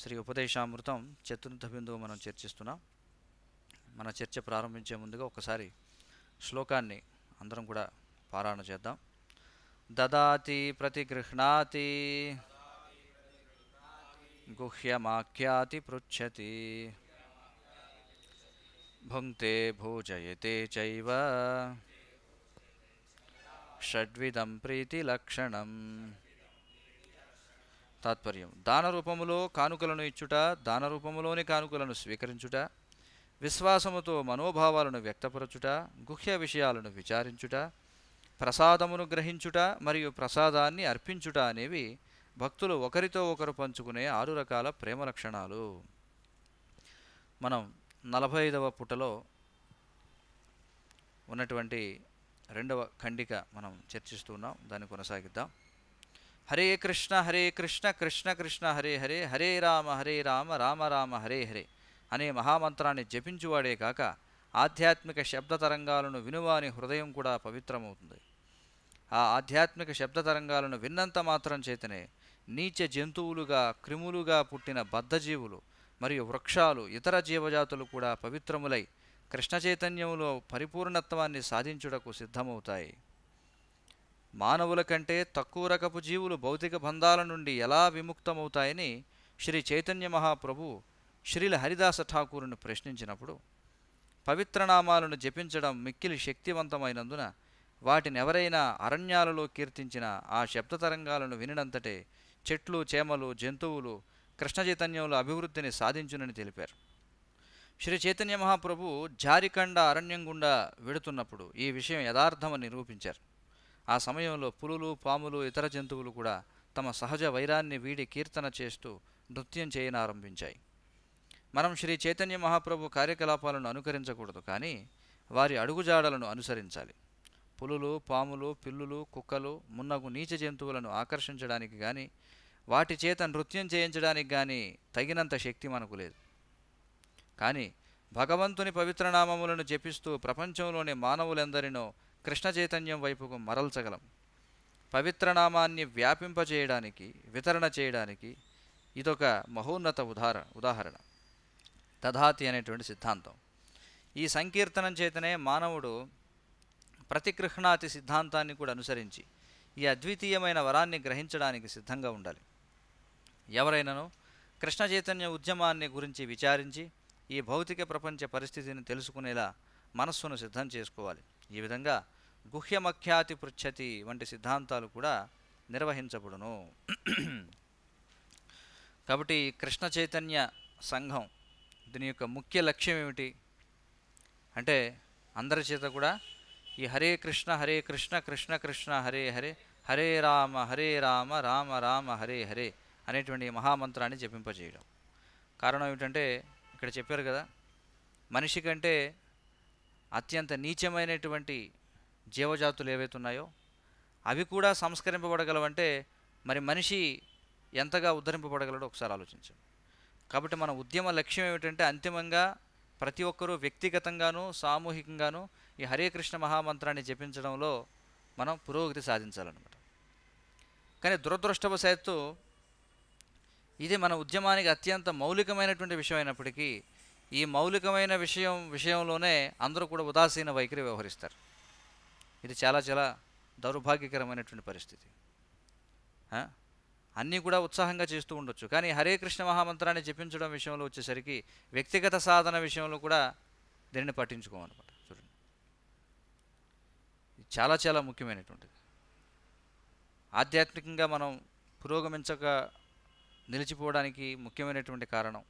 శ్రీ ఉపదేశామృతం చతుర్థ బిందువు మనం చర్చిస్తున్నాం మన చర్చ ప్రారంభించే ముందుగా ఒకసారి శ్లోకాన్ని అందరం కూడా పారాయణ చేద్దాం దదాతి ప్రతిగృహ్ణాతి గుహ్యమాఖ్యాతి పృచ్చతి భుంక్తే భోజయతే చైవ షడ్విధం ప్రీతి లక్షణం తాత్పర్యం దాన రూపములో కానుకలను ఇచ్చుట దాన రూపములోని కానుకలను స్వీకరించుట విశ్వాసముతో మనోభావాలను వ్యక్తపరచుట గుహ్య విషయాలను విచారించుట ప్రసాదమును గ్రహించుట మరియు ప్రసాదాన్ని అర్పించుట అనేవి భక్తులు ఒకరితో ఒకరు పంచుకునే ఆరు రకాల ప్రేమ లక్షణాలు మనం నలభై ఐదవ పుటలో ఉన్నటువంటి రెండవ ఖండిక మనం చర్చిస్తున్నాం దాన్ని కొనసాగిద్దాం హరే కృష్ణ హరే కృష్ణ కృష్ణ కృష్ణ హరే హరే హరే రామ హరే రామ రామ రామ హరే హరే అనే మహామంత్రాన్ని జపించువాడే కాక ఆధ్యాత్మిక శబ్ద తరంగాలను వినువాని హృదయం కూడా పవిత్రమవుతుంది ఆ ఆధ్యాత్మిక శబ్ద తరంగాలను విన్నంత మాత్రం చేతనే నీచ జంతువులుగా క్రిములుగా పుట్టిన బద్ధజీవులు మరియు వృక్షాలు ఇతర జీవజాతులు కూడా పవిత్రములై కృష్ణ చైతన్యంలో పరిపూర్ణత్వాన్ని సాధించుటకు సిద్ధమవుతాయి మానవుల కంటే తక్కువ రకపు జీవులు భౌతిక బంధాల నుండి ఎలా విముక్తమవుతాయని శ్రీ చైతన్య మహాప్రభు శ్రీల హరిదాస ఠాకూరును ప్రశ్నించినప్పుడు పవిత్రనామాలను జపించడం మిక్కిలి శక్తివంతమైనందున వాటిని ఎవరైనా అరణ్యాలలో కీర్తించిన ఆ శబ్ద తరంగాలను వినినంతటే చెట్లు చేమలు జంతువులు కృష్ణ చైతన్యంలో అభివృద్ధిని సాధించునని తెలిపారు శ్రీ చైతన్య మహాప్రభు జారికండ అరణ్యం గుండా వెడుతున్నప్పుడు ఈ విషయం యథార్థమని నిరూపించారు ఆ సమయంలో పులులు పాములు ఇతర జంతువులు కూడా తమ సహజ వైరాన్ని వీడి కీర్తన చేస్తూ నృత్యం చేయనారంభించాయి మనం శ్రీ చైతన్య మహాప్రభు కార్యకలాపాలను అనుకరించకూడదు కానీ వారి అడుగుజాడలను అనుసరించాలి పులులు పాములు పిల్లులు కుక్కలు మున్నగు నీచ జంతువులను ఆకర్షించడానికి కానీ వాటి చేత నృత్యం చేయించడానికి కానీ తగినంత శక్తి మనకు లేదు కానీ భగవంతుని పవిత్రనామములను జపిస్తూ ప్రపంచంలోని మానవులందరినో కృష్ణ చైతన్యం వైపుకు మరల్చగలం పవిత్రనామాన్ని వ్యాపింపచేయడానికి వితరణ చేయడానికి ఇదొక మహోన్నత ఉదాహర ఉదాహరణ తథాతి అనేటువంటి సిద్ధాంతం ఈ సంకీర్తనం చేతనే మానవుడు ప్రతికృష్ణాతి సిద్ధాంతాన్ని కూడా అనుసరించి ఈ అద్వితీయమైన వరాన్ని గ్రహించడానికి సిద్ధంగా ఉండాలి ఎవరైనానో కృష్ణ చైతన్య ఉద్యమాన్ని గురించి విచారించి ఈ భౌతిక ప్రపంచ పరిస్థితిని తెలుసుకునేలా మనస్సును సిద్ధం చేసుకోవాలి ఈ విధంగా గుహ్యమఖ్యాతి పృచ్ఛతి వంటి సిద్ధాంతాలు కూడా నిర్వహించబడును కాబట్టి కృష్ణ చైతన్య సంఘం దీని యొక్క ముఖ్య లక్ష్యం ఏమిటి అంటే అందరి చేత కూడా ఈ హరే కృష్ణ హరే కృష్ణ కృష్ణ కృష్ణ హరే హరే హరే రామ హరే రామ రామ రామ హరే హరే అనేటువంటి మహామంత్రాన్ని జపింపజేయడం కారణం ఏమిటంటే ఇక్కడ చెప్పారు కదా మనిషి కంటే అత్యంత నీచమైనటువంటి జీవజాతులు ఏవైతే ఉన్నాయో అవి కూడా సంస్కరింపబడగలవంటే మరి మనిషి ఎంతగా ఉద్ధరింపబడగలడో ఒకసారి ఆలోచించండి కాబట్టి మన ఉద్యమ లక్ష్యం ఏమిటంటే అంతిమంగా ప్రతి ఒక్కరూ వ్యక్తిగతంగానూ సామూహికంగానూ ఈ హరే కృష్ణ మహామంత్రాన్ని జపించడంలో మనం పురోగతి సాధించాలన్నమాట కానీ దురదృష్టవశాత్తు ఇది మన ఉద్యమానికి అత్యంత మౌలికమైనటువంటి విషయం అయినప్పటికీ ఈ మౌలికమైన విషయం విషయంలోనే అందరూ కూడా ఉదాసీన వైఖరి వ్యవహరిస్తారు ఇది చాలా చాలా దౌర్భాగ్యకరమైనటువంటి పరిస్థితి అన్నీ కూడా ఉత్సాహంగా చేస్తూ ఉండొచ్చు కానీ హరే కృష్ణ మహామంత్రాన్ని జపించడం విషయంలో వచ్చేసరికి వ్యక్తిగత సాధన విషయంలో కూడా దీనిని పట్టించుకోమన్నమాట చూడండి చాలా చాలా ముఖ్యమైనటువంటిది ఆధ్యాత్మికంగా మనం పురోగమించక నిలిచిపోవడానికి ముఖ్యమైనటువంటి కారణం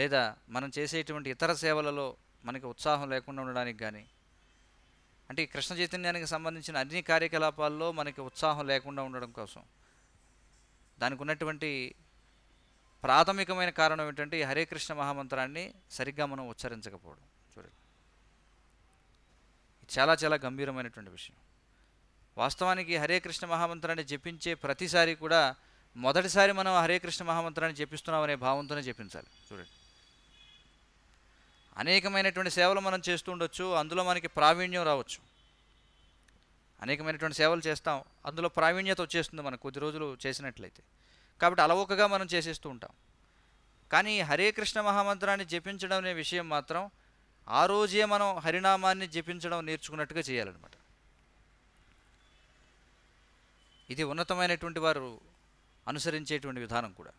లేదా మనం చేసేటువంటి ఇతర సేవలలో మనకి ఉత్సాహం లేకుండా ఉండడానికి కానీ అంటే కృష్ణ చైతన్యానికి సంబంధించిన అన్ని కార్యకలాపాల్లో మనకి ఉత్సాహం లేకుండా ఉండడం కోసం దానికి ఉన్నటువంటి ప్రాథమికమైన కారణం ఏంటంటే హరే కృష్ణ మహామంత్రాన్ని సరిగ్గా మనం ఉచ్చరించకపోవడం చూడండి చాలా చాలా గంభీరమైనటువంటి విషయం వాస్తవానికి హరే కృష్ణ మహామంత్రాన్ని జపించే ప్రతిసారి కూడా మొదటిసారి మనం హరే కృష్ణ మహామంత్రాన్ని జపిస్తున్నాం అనే భావంతోనే జపించాలి చూడండి అనేకమైనటువంటి సేవలు మనం చేస్తూ ఉండొచ్చు అందులో మనకి ప్రావీణ్యం రావచ్చు అనేకమైనటువంటి సేవలు చేస్తాం అందులో ప్రావీణ్యత వచ్చేస్తుంది మనం కొద్ది రోజులు చేసినట్లయితే కాబట్టి అలవోకగా మనం చేసేస్తూ ఉంటాం కానీ హరే కృష్ణ మహామంత్రాన్ని జపించడం అనే విషయం మాత్రం ఆ రోజే మనం హరినామాన్ని జపించడం నేర్చుకున్నట్టుగా చేయాలన్నమాట ఇది ఉన్నతమైనటువంటి వారు అనుసరించేటువంటి విధానం కూడా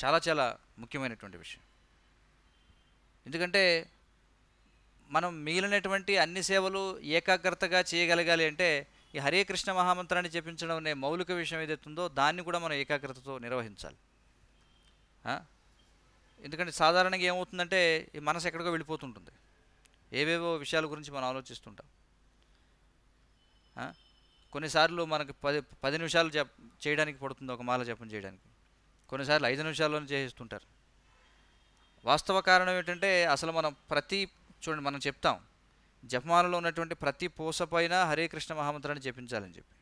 చాలా చాలా ముఖ్యమైనటువంటి విషయం ఎందుకంటే మనం మిగిలినటువంటి అన్ని సేవలు ఏకాగ్రతగా చేయగలగాలి అంటే ఈ హరే కృష్ణ మహామంత్రాన్ని చెప్పించడం అనే మౌలిక విషయం ఏదైతుందో దాన్ని కూడా మనం ఏకాగ్రతతో నిర్వహించాలి ఎందుకంటే సాధారణంగా ఏమవుతుందంటే ఈ మనసు ఎక్కడికో వెళ్ళిపోతుంటుంది ఏవేవో విషయాల గురించి మనం ఆలోచిస్తుంటాం కొన్నిసార్లు మనకి పది పది నిమిషాలు జప్ చేయడానికి పడుతుంది ఒక మాల జపం చేయడానికి కొన్నిసార్లు ఐదు నిమిషాల్లోనే చేస్తుంటారు వాస్తవ కారణం ఏంటంటే అసలు మనం ప్రతి చూడండి మనం చెప్తాం జపమాలలో ఉన్నటువంటి ప్రతి పూస పైన హరే కృష్ణ మహామంత్రాన్ని జపించాలని చెప్పి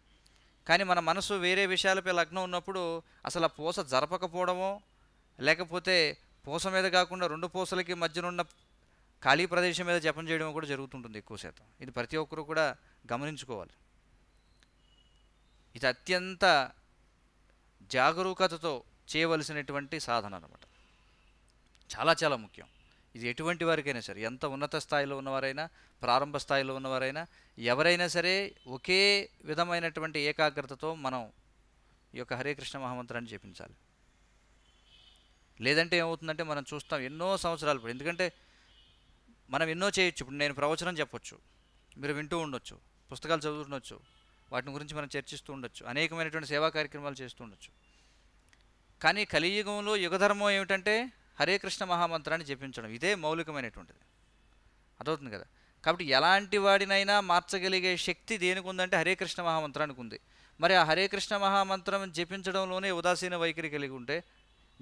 కానీ మన మనసు వేరే విషయాలపై లగ్నం ఉన్నప్పుడు అసలు ఆ పూస జరపకపోవడమో లేకపోతే పూస మీద కాకుండా రెండు పూసలకి మధ్యనున్న ఖాళీ ప్రదేశం మీద జపం చేయడం కూడా జరుగుతుంటుంది ఎక్కువ శాతం ఇది ప్రతి ఒక్కరూ కూడా గమనించుకోవాలి ఇది అత్యంత జాగరూకతతో చేయవలసినటువంటి సాధన అనమాట చాలా చాలా ముఖ్యం ఇది ఎటువంటి వారికైనా సరే ఎంత ఉన్నత స్థాయిలో ఉన్నవారైనా ప్రారంభ స్థాయిలో ఉన్నవారైనా ఎవరైనా సరే ఒకే విధమైనటువంటి ఏకాగ్రతతో మనం ఈ యొక్క హరే కృష్ణ మహామంత్రాన్ని చేపించాలి లేదంటే ఏమవుతుందంటే మనం చూస్తాం ఎన్నో సంవత్సరాలు ఇప్పుడు ఎందుకంటే మనం ఎన్నో చేయొచ్చు ఇప్పుడు నేను ప్రవచనం చెప్పొచ్చు మీరు వింటూ ఉండొచ్చు పుస్తకాలు చదువుతుండొచ్చు వాటిని గురించి మనం చర్చిస్తూ ఉండొచ్చు అనేకమైనటువంటి సేవా కార్యక్రమాలు చేస్తూ ఉండొచ్చు కానీ కలియుగంలో యుగధర్మం ఏమిటంటే హరే కృష్ణ మహామంత్రాన్ని జపించడం ఇదే మౌలికమైనటువంటిది అదవుతుంది కదా కాబట్టి ఎలాంటి వాడినైనా మార్చగలిగే శక్తి దేనికి ఉందంటే హరే కృష్ణ మహామంత్రానికి ఉంది మరి ఆ హరే కృష్ణ మహామంత్రం జపించడంలోనే ఉదాసీన వైఖరి కలిగి ఉంటే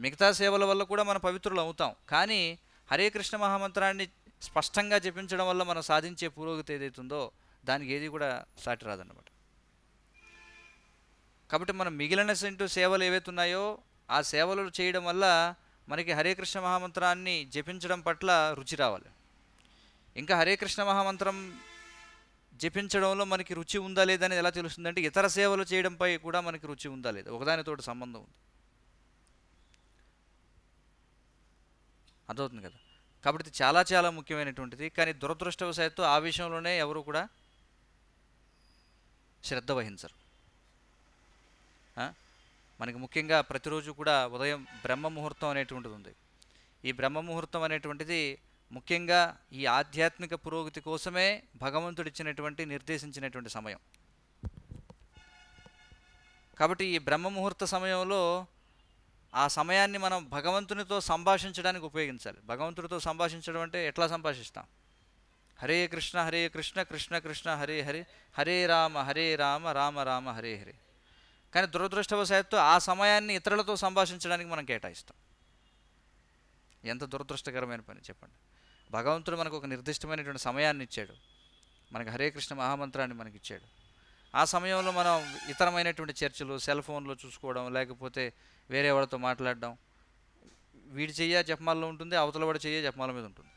మిగతా సేవల వల్ల కూడా మనం పవిత్రులు అవుతాం కానీ హరే కృష్ణ మహామంత్రాన్ని స్పష్టంగా జపించడం వల్ల మనం సాధించే పురోగతి ఏదైతుందో దానికి ఏది కూడా సాటి రాదన్నమాట కాబట్టి మనం మిగిలిన ఇంటూ సేవలు ఏవైతే ఉన్నాయో ఆ సేవలు చేయడం వల్ల మనకి హరే కృష్ణ మహామంత్రాన్ని జపించడం పట్ల రుచి రావాలి ఇంకా హరే కృష్ణ మహామంత్రం జపించడంలో మనకి రుచి ఉందా లేదని ఎలా తెలుస్తుందంటే ఇతర సేవలు చేయడంపై కూడా మనకి రుచి ఉందా లేదా ఒకదానితోటి సంబంధం ఉంది అర్థమవుతుంది కదా కాబట్టి చాలా చాలా ముఖ్యమైనటువంటిది కానీ దురదృష్టవశాత్తు ఆ విషయంలోనే ఎవరు కూడా శ్రద్ధ వహించరు మనకి ముఖ్యంగా ప్రతిరోజు కూడా ఉదయం బ్రహ్మ ముహూర్తం అనేటువంటిది ఉంది ఈ బ్రహ్మ ముహూర్తం అనేటువంటిది ముఖ్యంగా ఈ ఆధ్యాత్మిక పురోగతి కోసమే భగవంతుడిచ్చినటువంటి నిర్దేశించినటువంటి సమయం కాబట్టి ఈ బ్రహ్మ ముహూర్త సమయంలో ఆ సమయాన్ని మనం భగవంతునితో సంభాషించడానికి ఉపయోగించాలి భగవంతుడితో సంభాషించడం అంటే ఎట్లా సంభాషిస్తాం హరే కృష్ణ హరే కృష్ణ కృష్ణ కృష్ణ హరే హరే హరే రామ హరే రామ రామ రామ హరే హరే కానీ దురదృష్టవశాత్తు ఆ సమయాన్ని ఇతరులతో సంభాషించడానికి మనం కేటాయిస్తాం ఎంత దురదృష్టకరమైన పని చెప్పండి భగవంతుడు మనకు ఒక నిర్దిష్టమైనటువంటి సమయాన్ని ఇచ్చాడు మనకు హరే కృష్ణ మహామంత్రాన్ని మనకి ఇచ్చాడు ఆ సమయంలో మనం ఇతరమైనటువంటి చర్చలు సెల్ ఫోన్లో చూసుకోవడం లేకపోతే వేరే వాళ్ళతో మాట్లాడడం వీడి చెయ్య జపమాలలో ఉంటుంది అవతల వాడు చెయ్య జపమాల మీద ఉంటుంది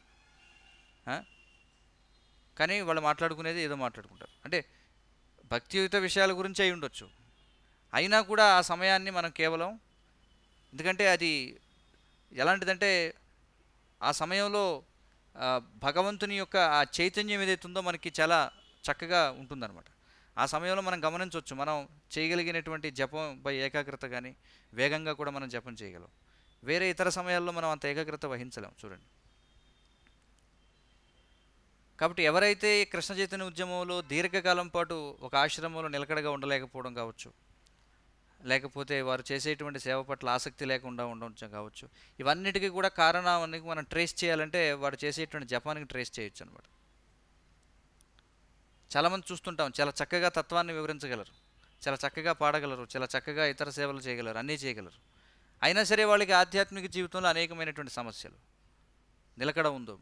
కానీ వాళ్ళు మాట్లాడుకునేది ఏదో మాట్లాడుకుంటారు అంటే భక్తియుత విషయాల గురించి అయి ఉండొచ్చు అయినా కూడా ఆ సమయాన్ని మనం కేవలం ఎందుకంటే అది ఎలాంటిదంటే ఆ సమయంలో భగవంతుని యొక్క ఆ చైతన్యం ఉందో మనకి చాలా చక్కగా ఉంటుందన్నమాట ఆ సమయంలో మనం గమనించవచ్చు మనం చేయగలిగినటువంటి జపం బై ఏకాగ్రత కానీ వేగంగా కూడా మనం జపం చేయగలం వేరే ఇతర సమయాల్లో మనం అంత ఏకాగ్రత వహించలేం చూడండి కాబట్టి ఎవరైతే కృష్ణ చైతన్య ఉద్యమంలో దీర్ఘకాలం పాటు ఒక ఆశ్రమంలో నిలకడగా ఉండలేకపోవడం కావచ్చు లేకపోతే వారు చేసేటువంటి సేవ పట్ల ఆసక్తి లేకుండా ఉండవచ్చు కావచ్చు ఇవన్నిటికీ కూడా కారణాన్ని మనం ట్రేస్ చేయాలంటే వాడు చేసేటువంటి జపానికి ట్రేస్ చేయొచ్చు అనమాట చాలామంది చూస్తుంటాం చాలా చక్కగా తత్వాన్ని వివరించగలరు చాలా చక్కగా పాడగలరు చాలా చక్కగా ఇతర సేవలు చేయగలరు అన్నీ చేయగలరు అయినా సరే వాళ్ళకి ఆధ్యాత్మిక జీవితంలో అనేకమైనటువంటి సమస్యలు నిలకడ ఉందో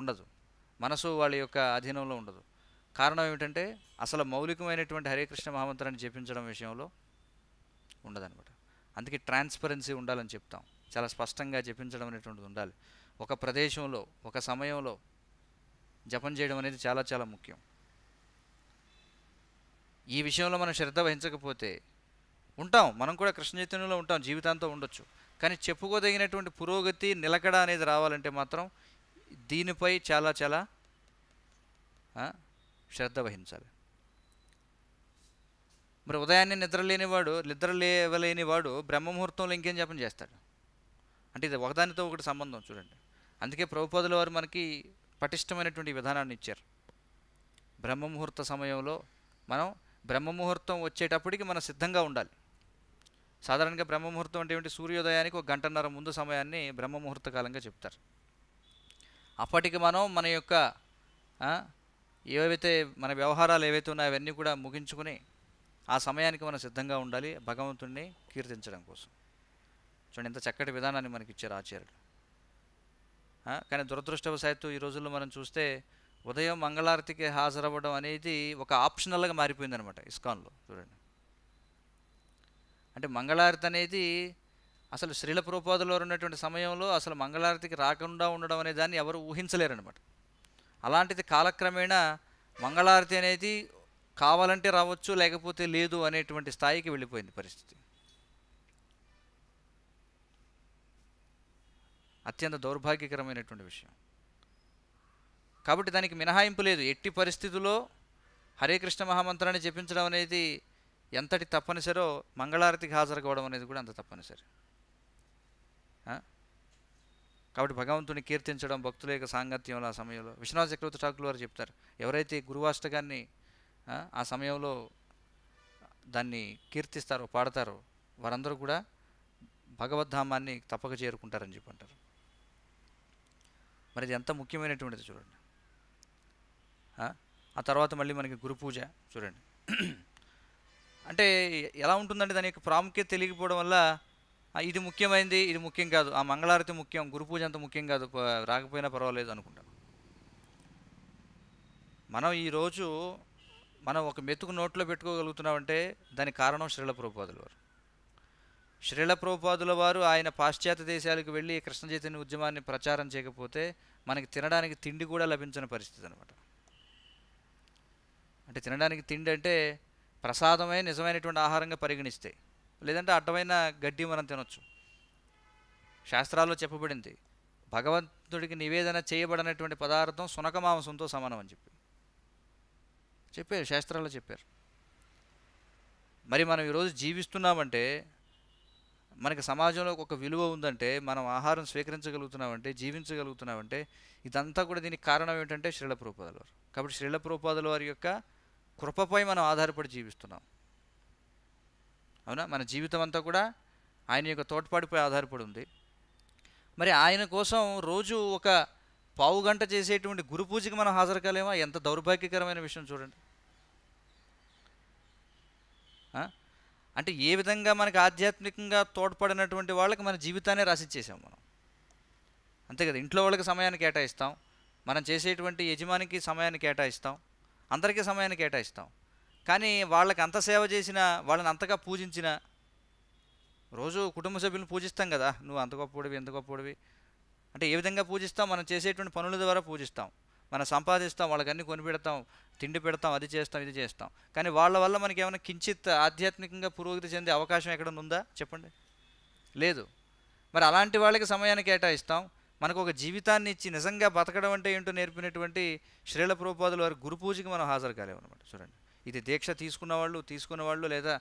ఉండదు మనసు వాళ్ళ యొక్క అధీనంలో ఉండదు కారణం ఏమిటంటే అసలు మౌలికమైనటువంటి హరే కృష్ణ మహామంత్రాన్ని జపించడం విషయంలో అనమాట అందుకే ట్రాన్స్పరెన్సీ ఉండాలని చెప్తాం చాలా స్పష్టంగా జపించడం అనేటువంటిది ఉండాలి ఒక ప్రదేశంలో ఒక సమయంలో జపం చేయడం అనేది చాలా చాలా ముఖ్యం ఈ విషయంలో మనం శ్రద్ధ వహించకపోతే ఉంటాం మనం కూడా కృష్ణ చైతన్యంలో ఉంటాం జీవితాంతం ఉండొచ్చు కానీ చెప్పుకోదగినటువంటి పురోగతి నిలకడ అనేది రావాలంటే మాత్రం దీనిపై చాలా చాలా శ్రద్ధ వహించాలి మరి ఉదయాన్నే నిద్ర లేనివాడు నిద్ర లేవలేనివాడు బ్రహ్మముహూర్తంలో ఇంకేం జపం చేస్తాడు అంటే ఇది ఒకదానితో ఒకటి సంబంధం చూడండి అందుకే ప్రభుపదుల వారు మనకి పటిష్టమైనటువంటి విధానాన్ని ఇచ్చారు బ్రహ్మముహూర్త సమయంలో మనం బ్రహ్మముహూర్తం వచ్చేటప్పటికి మనం సిద్ధంగా ఉండాలి సాధారణంగా బ్రహ్మముహూర్తం అంటే ఏమిటి సూర్యోదయానికి ఒక గంటన్నర ముందు సమయాన్ని బ్రహ్మముహూర్త కాలంగా చెప్తారు అప్పటికి మనం మన యొక్క ఏవైతే మన వ్యవహారాలు ఏవైతే ఉన్నాయో అవన్నీ కూడా ముగించుకుని ఆ సమయానికి మనం సిద్ధంగా ఉండాలి భగవంతుణ్ణి కీర్తించడం కోసం చూడండి ఎంత చక్కటి విధానాన్ని మనకి ఇచ్చారు ఆచార్యులు కానీ దురదృష్టవశాత్తు ఈ రోజుల్లో మనం చూస్తే ఉదయం మంగళారతికి హాజరవ్వడం అనేది ఒక ఆప్షనల్గా మారిపోయిందనమాట ఇస్కాన్లో చూడండి అంటే మంగళారతి అనేది అసలు స్త్రీల ప్రూపాదులో ఉన్నటువంటి సమయంలో అసలు మంగళారతికి రాకుండా ఉండడం అనే దాన్ని ఎవరు ఊహించలేరనమాట అలాంటిది కాలక్రమేణా మంగళారతి అనేది కావాలంటే రావచ్చు లేకపోతే లేదు అనేటువంటి స్థాయికి వెళ్ళిపోయింది పరిస్థితి అత్యంత దౌర్భాగ్యకరమైనటువంటి విషయం కాబట్టి దానికి మినహాయింపు లేదు ఎట్టి పరిస్థితుల్లో హరే కృష్ణ మహామంత్రాన్ని జపించడం అనేది ఎంతటి తప్పనిసరో మంగళారతికి హాజరు కావడం అనేది కూడా అంత తప్పనిసరి కాబట్టి భగవంతుని కీర్తించడం భక్తుల యొక్క సాంగత్యంలో ఆ సమయంలో విశ్వనాథ చక్రవర్తి ఠాకులు వారు చెప్తారు ఎవరైతే గురువాష్టకాన్ని ఆ సమయంలో దాన్ని కీర్తిస్తారు పాడతారు వారందరూ కూడా భగవద్ధామాన్ని తప్పక చేరుకుంటారని చెప్పి అంటారు మరి ఇది ఎంత ముఖ్యమైనటువంటిది చూడండి ఆ తర్వాత మళ్ళీ మనకి గురు పూజ చూడండి అంటే ఎలా ఉంటుందంటే దాని యొక్క ప్రాముఖ్యత తెలియకపోవడం వల్ల ఇది ముఖ్యమైనది ఇది ముఖ్యం కాదు ఆ మంగళారతి ముఖ్యం గురు పూజ అంత ముఖ్యం కాదు రాకపోయినా పర్వాలేదు అనుకుంటాం మనం ఈరోజు మనం ఒక మెతుకు నోట్లో పెట్టుకోగలుగుతున్నామంటే దానికి కారణం శ్రీల ప్రభుపాదుల వారు శ్రీల ప్రభుపాదుల వారు ఆయన పాశ్చాత్య దేశాలకు వెళ్ళి కృష్ణ చైతన్య ఉద్యమాన్ని ప్రచారం చేయకపోతే మనకి తినడానికి తిండి కూడా లభించని పరిస్థితి అనమాట అంటే తినడానికి తిండి అంటే ప్రసాదమే నిజమైనటువంటి ఆహారంగా పరిగణిస్తాయి లేదంటే అడ్డమైన గడ్డి మనం తినొచ్చు శాస్త్రాల్లో చెప్పబడింది భగవంతుడికి నివేదన చేయబడినటువంటి పదార్థం సునక మాంసంతో సమానం అని చెప్పి చెప్పారు శాస్త్రాల్లో చెప్పారు మరి మనం ఈరోజు జీవిస్తున్నామంటే మనకి సమాజంలో ఒక విలువ ఉందంటే మనం ఆహారం స్వీకరించగలుగుతున్నామంటే జీవించగలుగుతున్నామంటే ఇదంతా కూడా దీనికి కారణం ఏంటంటే శ్రీల ప్రూపాదుల వారు కాబట్టి శ్రీల ప్రూపాదుల వారి యొక్క కృపపై మనం ఆధారపడి జీవిస్తున్నాం అవునా మన జీవితం అంతా కూడా ఆయన యొక్క తోడ్పాటుపై ఆధారపడి ఉంది మరి ఆయన కోసం రోజు ఒక పావు గంట చేసేటువంటి గురు పూజకి మనం హాజరు కాలేమా ఎంత దౌర్భాగ్యకరమైన విషయం చూడండి అంటే ఏ విధంగా మనకి ఆధ్యాత్మికంగా తోడ్పడినటువంటి వాళ్ళకి మన జీవితాన్ని రాసిచ్చేసాం మనం అంతే కదా ఇంట్లో వాళ్ళకి సమయాన్ని కేటాయిస్తాం మనం చేసేటువంటి యజమానికి సమయాన్ని కేటాయిస్తాం అందరికీ సమయాన్ని కేటాయిస్తాం కానీ వాళ్ళకి అంత సేవ చేసినా వాళ్ళని అంతగా పూజించినా రోజు కుటుంబ సభ్యులను పూజిస్తాం కదా నువ్వు అంత గొప్పవి ఎంత గొప్పవి అంటే ఏ విధంగా పూజిస్తాం మనం చేసేటువంటి పనుల ద్వారా పూజిస్తాం మనం సంపాదిస్తాం వాళ్ళకన్నీ కొనిపెడతాం తిండి పెడతాం అది చేస్తాం ఇది చేస్తాం కానీ వాళ్ళ వల్ల మనకి ఏమైనా కించిత్ ఆధ్యాత్మికంగా పురోగతి చెందే అవకాశం ఎక్కడైనా ఉందా చెప్పండి లేదు మరి అలాంటి వాళ్ళకి సమయాన్ని కేటాయిస్తాం మనకు ఒక జీవితాన్ని ఇచ్చి నిజంగా బతకడం అంటే ఏంటో నేర్పినటువంటి శ్రీల ప్రోపాదుల వారి గురు పూజకి మనం హాజరు కాలేమన్నమాట చూడండి ఇది దీక్ష తీసుకున్న వాళ్ళు తీసుకున్న వాళ్ళు లేదా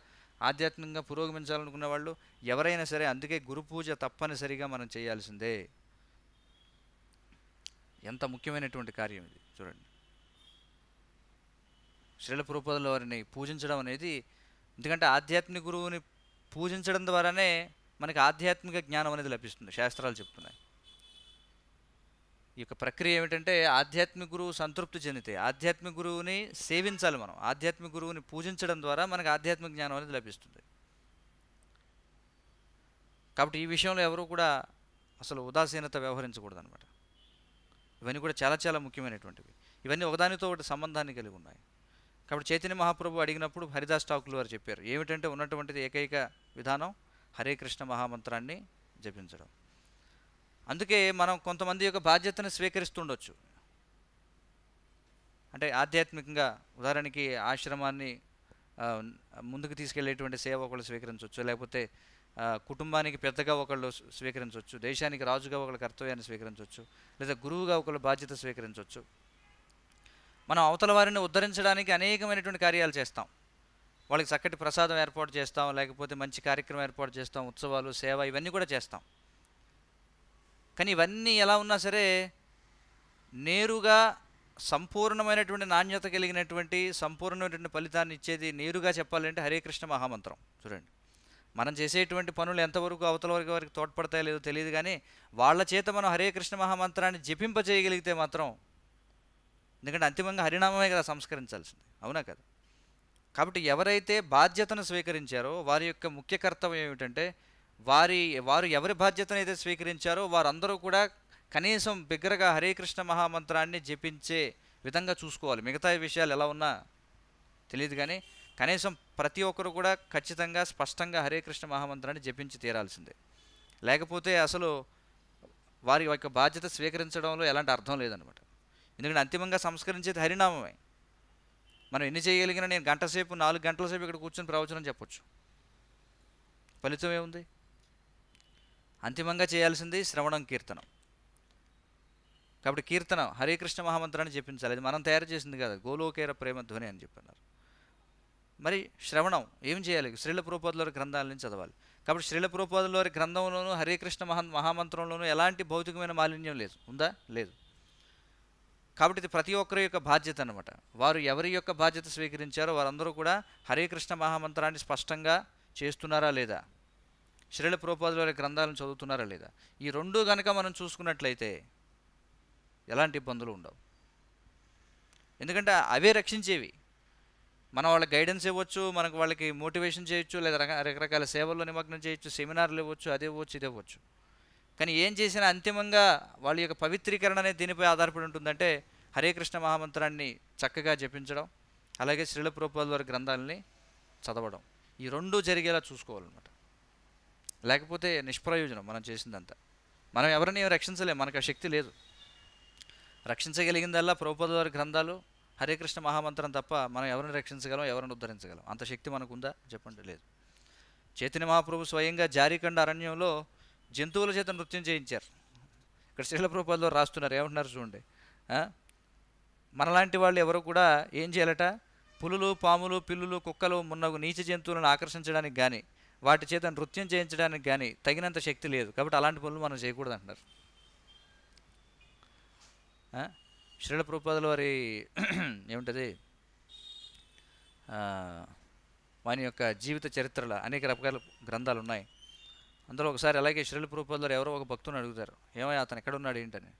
ఆధ్యాత్మికంగా పురోగమించాలనుకున్న వాళ్ళు ఎవరైనా సరే అందుకే గురు పూజ తప్పనిసరిగా మనం చేయాల్సిందే ఎంత ముఖ్యమైనటువంటి కార్యం ఇది చూడండి శ్రీల పురపదుల వారిని పూజించడం అనేది ఎందుకంటే ఆధ్యాత్మిక గురువుని పూజించడం ద్వారానే మనకి ఆధ్యాత్మిక జ్ఞానం అనేది లభిస్తుంది శాస్త్రాలు చెప్తున్నాయి ఈ యొక్క ప్రక్రియ ఏమిటంటే ఆధ్యాత్మిక గురువు సంతృప్తి చెందితే ఆధ్యాత్మిక గురువుని సేవించాలి మనం ఆధ్యాత్మిక గురువుని పూజించడం ద్వారా మనకు ఆధ్యాత్మిక జ్ఞానం అనేది లభిస్తుంది కాబట్టి ఈ విషయంలో ఎవరు కూడా అసలు ఉదాసీనత వ్యవహరించకూడదు అనమాట ఇవన్నీ కూడా చాలా చాలా ముఖ్యమైనటువంటివి ఇవన్నీ ఒకదానితో ఒకటి సంబంధాన్ని కలిగి ఉన్నాయి కాబట్టి చైతన్య మహాప్రభు అడిగినప్పుడు హరిదాస్ టాకులు వారు చెప్పారు ఏమిటంటే ఉన్నటువంటిది ఏకైక విధానం హరే కృష్ణ మహామంత్రాన్ని జపించడం అందుకే మనం కొంతమంది యొక్క బాధ్యతను స్వీకరిస్తుండొచ్చు అంటే ఆధ్యాత్మికంగా ఉదాహరణకి ఆశ్రమాన్ని ముందుకు తీసుకెళ్లేటువంటి సేవ ఒకళ్ళు స్వీకరించవచ్చు లేకపోతే కుటుంబానికి పెద్దగా ఒకళ్ళు స్వీకరించవచ్చు దేశానికి రాజుగా ఒకళ్ళ కర్తవ్యాన్ని స్వీకరించవచ్చు లేదా గురువుగా ఒకళ్ళు బాధ్యత స్వీకరించవచ్చు మనం అవతల వారిని ఉద్ధరించడానికి అనేకమైనటువంటి కార్యాలు చేస్తాం వాళ్ళకి చక్కటి ప్రసాదం ఏర్పాటు చేస్తాం లేకపోతే మంచి కార్యక్రమం ఏర్పాటు చేస్తాం ఉత్సవాలు సేవ ఇవన్నీ కూడా చేస్తాం కానీ ఇవన్నీ ఎలా ఉన్నా సరే నేరుగా సంపూర్ణమైనటువంటి నాణ్యత కలిగినటువంటి సంపూర్ణమైనటువంటి ఫలితాన్ని ఇచ్చేది నేరుగా చెప్పాలంటే హరే కృష్ణ మహామంత్రం చూడండి మనం చేసేటువంటి పనులు ఎంతవరకు అవతల వరకు వారికి తోడ్పడతాయో లేదో తెలియదు కానీ వాళ్ళ చేత మనం హరే కృష్ణ మహామంత్రాన్ని జపింపజేయగలిగితే మాత్రం ఎందుకంటే అంతిమంగా హరినామమే కదా సంస్కరించాల్సింది అవునా కదా కాబట్టి ఎవరైతే బాధ్యతను స్వీకరించారో వారి యొక్క ముఖ్య కర్తవ్యం ఏమిటంటే వారి వారు ఎవరి బాధ్యతను అయితే స్వీకరించారో వారందరూ కూడా కనీసం బిగ్గరగా హరే కృష్ణ మహామంత్రాన్ని జపించే విధంగా చూసుకోవాలి మిగతా విషయాలు ఎలా ఉన్నా తెలియదు కానీ కనీసం ప్రతి ఒక్కరు కూడా ఖచ్చితంగా స్పష్టంగా హరే కృష్ణ మహామంత్రాన్ని జపించి తీరాల్సిందే లేకపోతే అసలు వారి యొక్క బాధ్యత స్వీకరించడంలో ఎలాంటి అర్థం లేదనమాట ఎందుకంటే అంతిమంగా సంస్కరించేది హరినామమే మనం ఎన్ని చేయగలిగినా నేను గంట సేపు నాలుగు గంటల సేపు ఇక్కడ కూర్చొని ప్రవచనం చెప్పొచ్చు ఫలితం ఏముంది అంతిమంగా చేయాల్సింది శ్రవణం కీర్తనం కాబట్టి కీర్తనం హరే కృష్ణ మహామంత్రాన్ని చెప్పించాలి అది మనం తయారు చేసింది కదా గోలోకేర ప్రేమ ధ్వని అని చెప్పన్నారు మరి శ్రవణం ఏం చేయాలి శ్రీల పురోపాదులవారి గ్రంథాల నుంచి చదవాలి కాబట్టి శ్రీల పురోపాదులవారి గ్రంథంలోనూ హరికృష్ణ మహా మహామంత్రంలోనూ ఎలాంటి భౌతికమైన మాలిన్యం లేదు ఉందా లేదు కాబట్టి ఇది ప్రతి ఒక్కరి యొక్క బాధ్యత అనమాట వారు ఎవరి యొక్క బాధ్యత స్వీకరించారో వారందరూ కూడా హరే కృష్ణ మహామంత్రాన్ని స్పష్టంగా చేస్తున్నారా లేదా శ్రీల పురోపాదుల వారి గ్రంథాలను చదువుతున్నారా లేదా ఈ రెండు కనుక మనం చూసుకున్నట్లయితే ఎలాంటి ఇబ్బందులు ఉండవు ఎందుకంటే అవే రక్షించేవి మనం వాళ్ళకి గైడెన్స్ ఇవ్వచ్చు మనకు వాళ్ళకి మోటివేషన్ చేయొచ్చు లేదా రకరకాల సేవల్లో నిమగ్నం చేయొచ్చు సెమినార్లు ఇవ్వచ్చు అది ఇవ్వచ్చు ఇది ఇవ్వచ్చు కానీ ఏం చేసినా అంతిమంగా వాళ్ళ యొక్క పవిత్రీకరణ అనేది దీనిపై ఆధారపడి ఉంటుందంటే హరే కృష్ణ మహామంత్రాన్ని చక్కగా జపించడం అలాగే శ్రీల ప్రోపాల్ వారి గ్రంథాలని చదవడం ఈ రెండు జరిగేలా చూసుకోవాలన్నమాట లేకపోతే నిష్ప్రయోజనం మనం చేసిందంతా మనం ఎవరిని రక్షించలేము మనకు ఆ శక్తి లేదు రక్షించగలిగిందల్లా ప్రభుపద వారి గ్రంథాలు హరే కృష్ణ మహామంత్రం తప్ప మనం ఎవరిని రక్షించగలం ఎవరిని ఉద్ధరించగలం అంత శక్తి మనకుందా చెప్పండి లేదు చైతన్య మహాప్రభు స్వయంగా జారీకండ అరణ్యంలో జంతువుల చేత నృత్యం చేయించారు ఇక్కడ శీల రాస్తున్నారు ఏమంటున్నారు చూడండి మనలాంటి వాళ్ళు ఎవరు కూడా ఏం చేయాలట పులులు పాములు పిల్లులు కుక్కలు మున్నగు నీచ జంతువులను ఆకర్షించడానికి కానీ వాటి చేత నృత్యం చేయించడానికి కానీ తగినంత శక్తి లేదు కాబట్టి అలాంటి పనులు మనం చేయకూడదు అంటున్నారు శ్రీల ప్రభుపాదుల వారి ఏముంటుంది వాని యొక్క జీవిత చరిత్రల అనేక రకాల గ్రంథాలు ఉన్నాయి అందులో ఒకసారి అలాగే శ్రీల వారు ఎవరో ఒక భక్తుని అడుగుతారు ఏమయ్య అతను ఎక్కడ ఉన్నాడు ఏంటని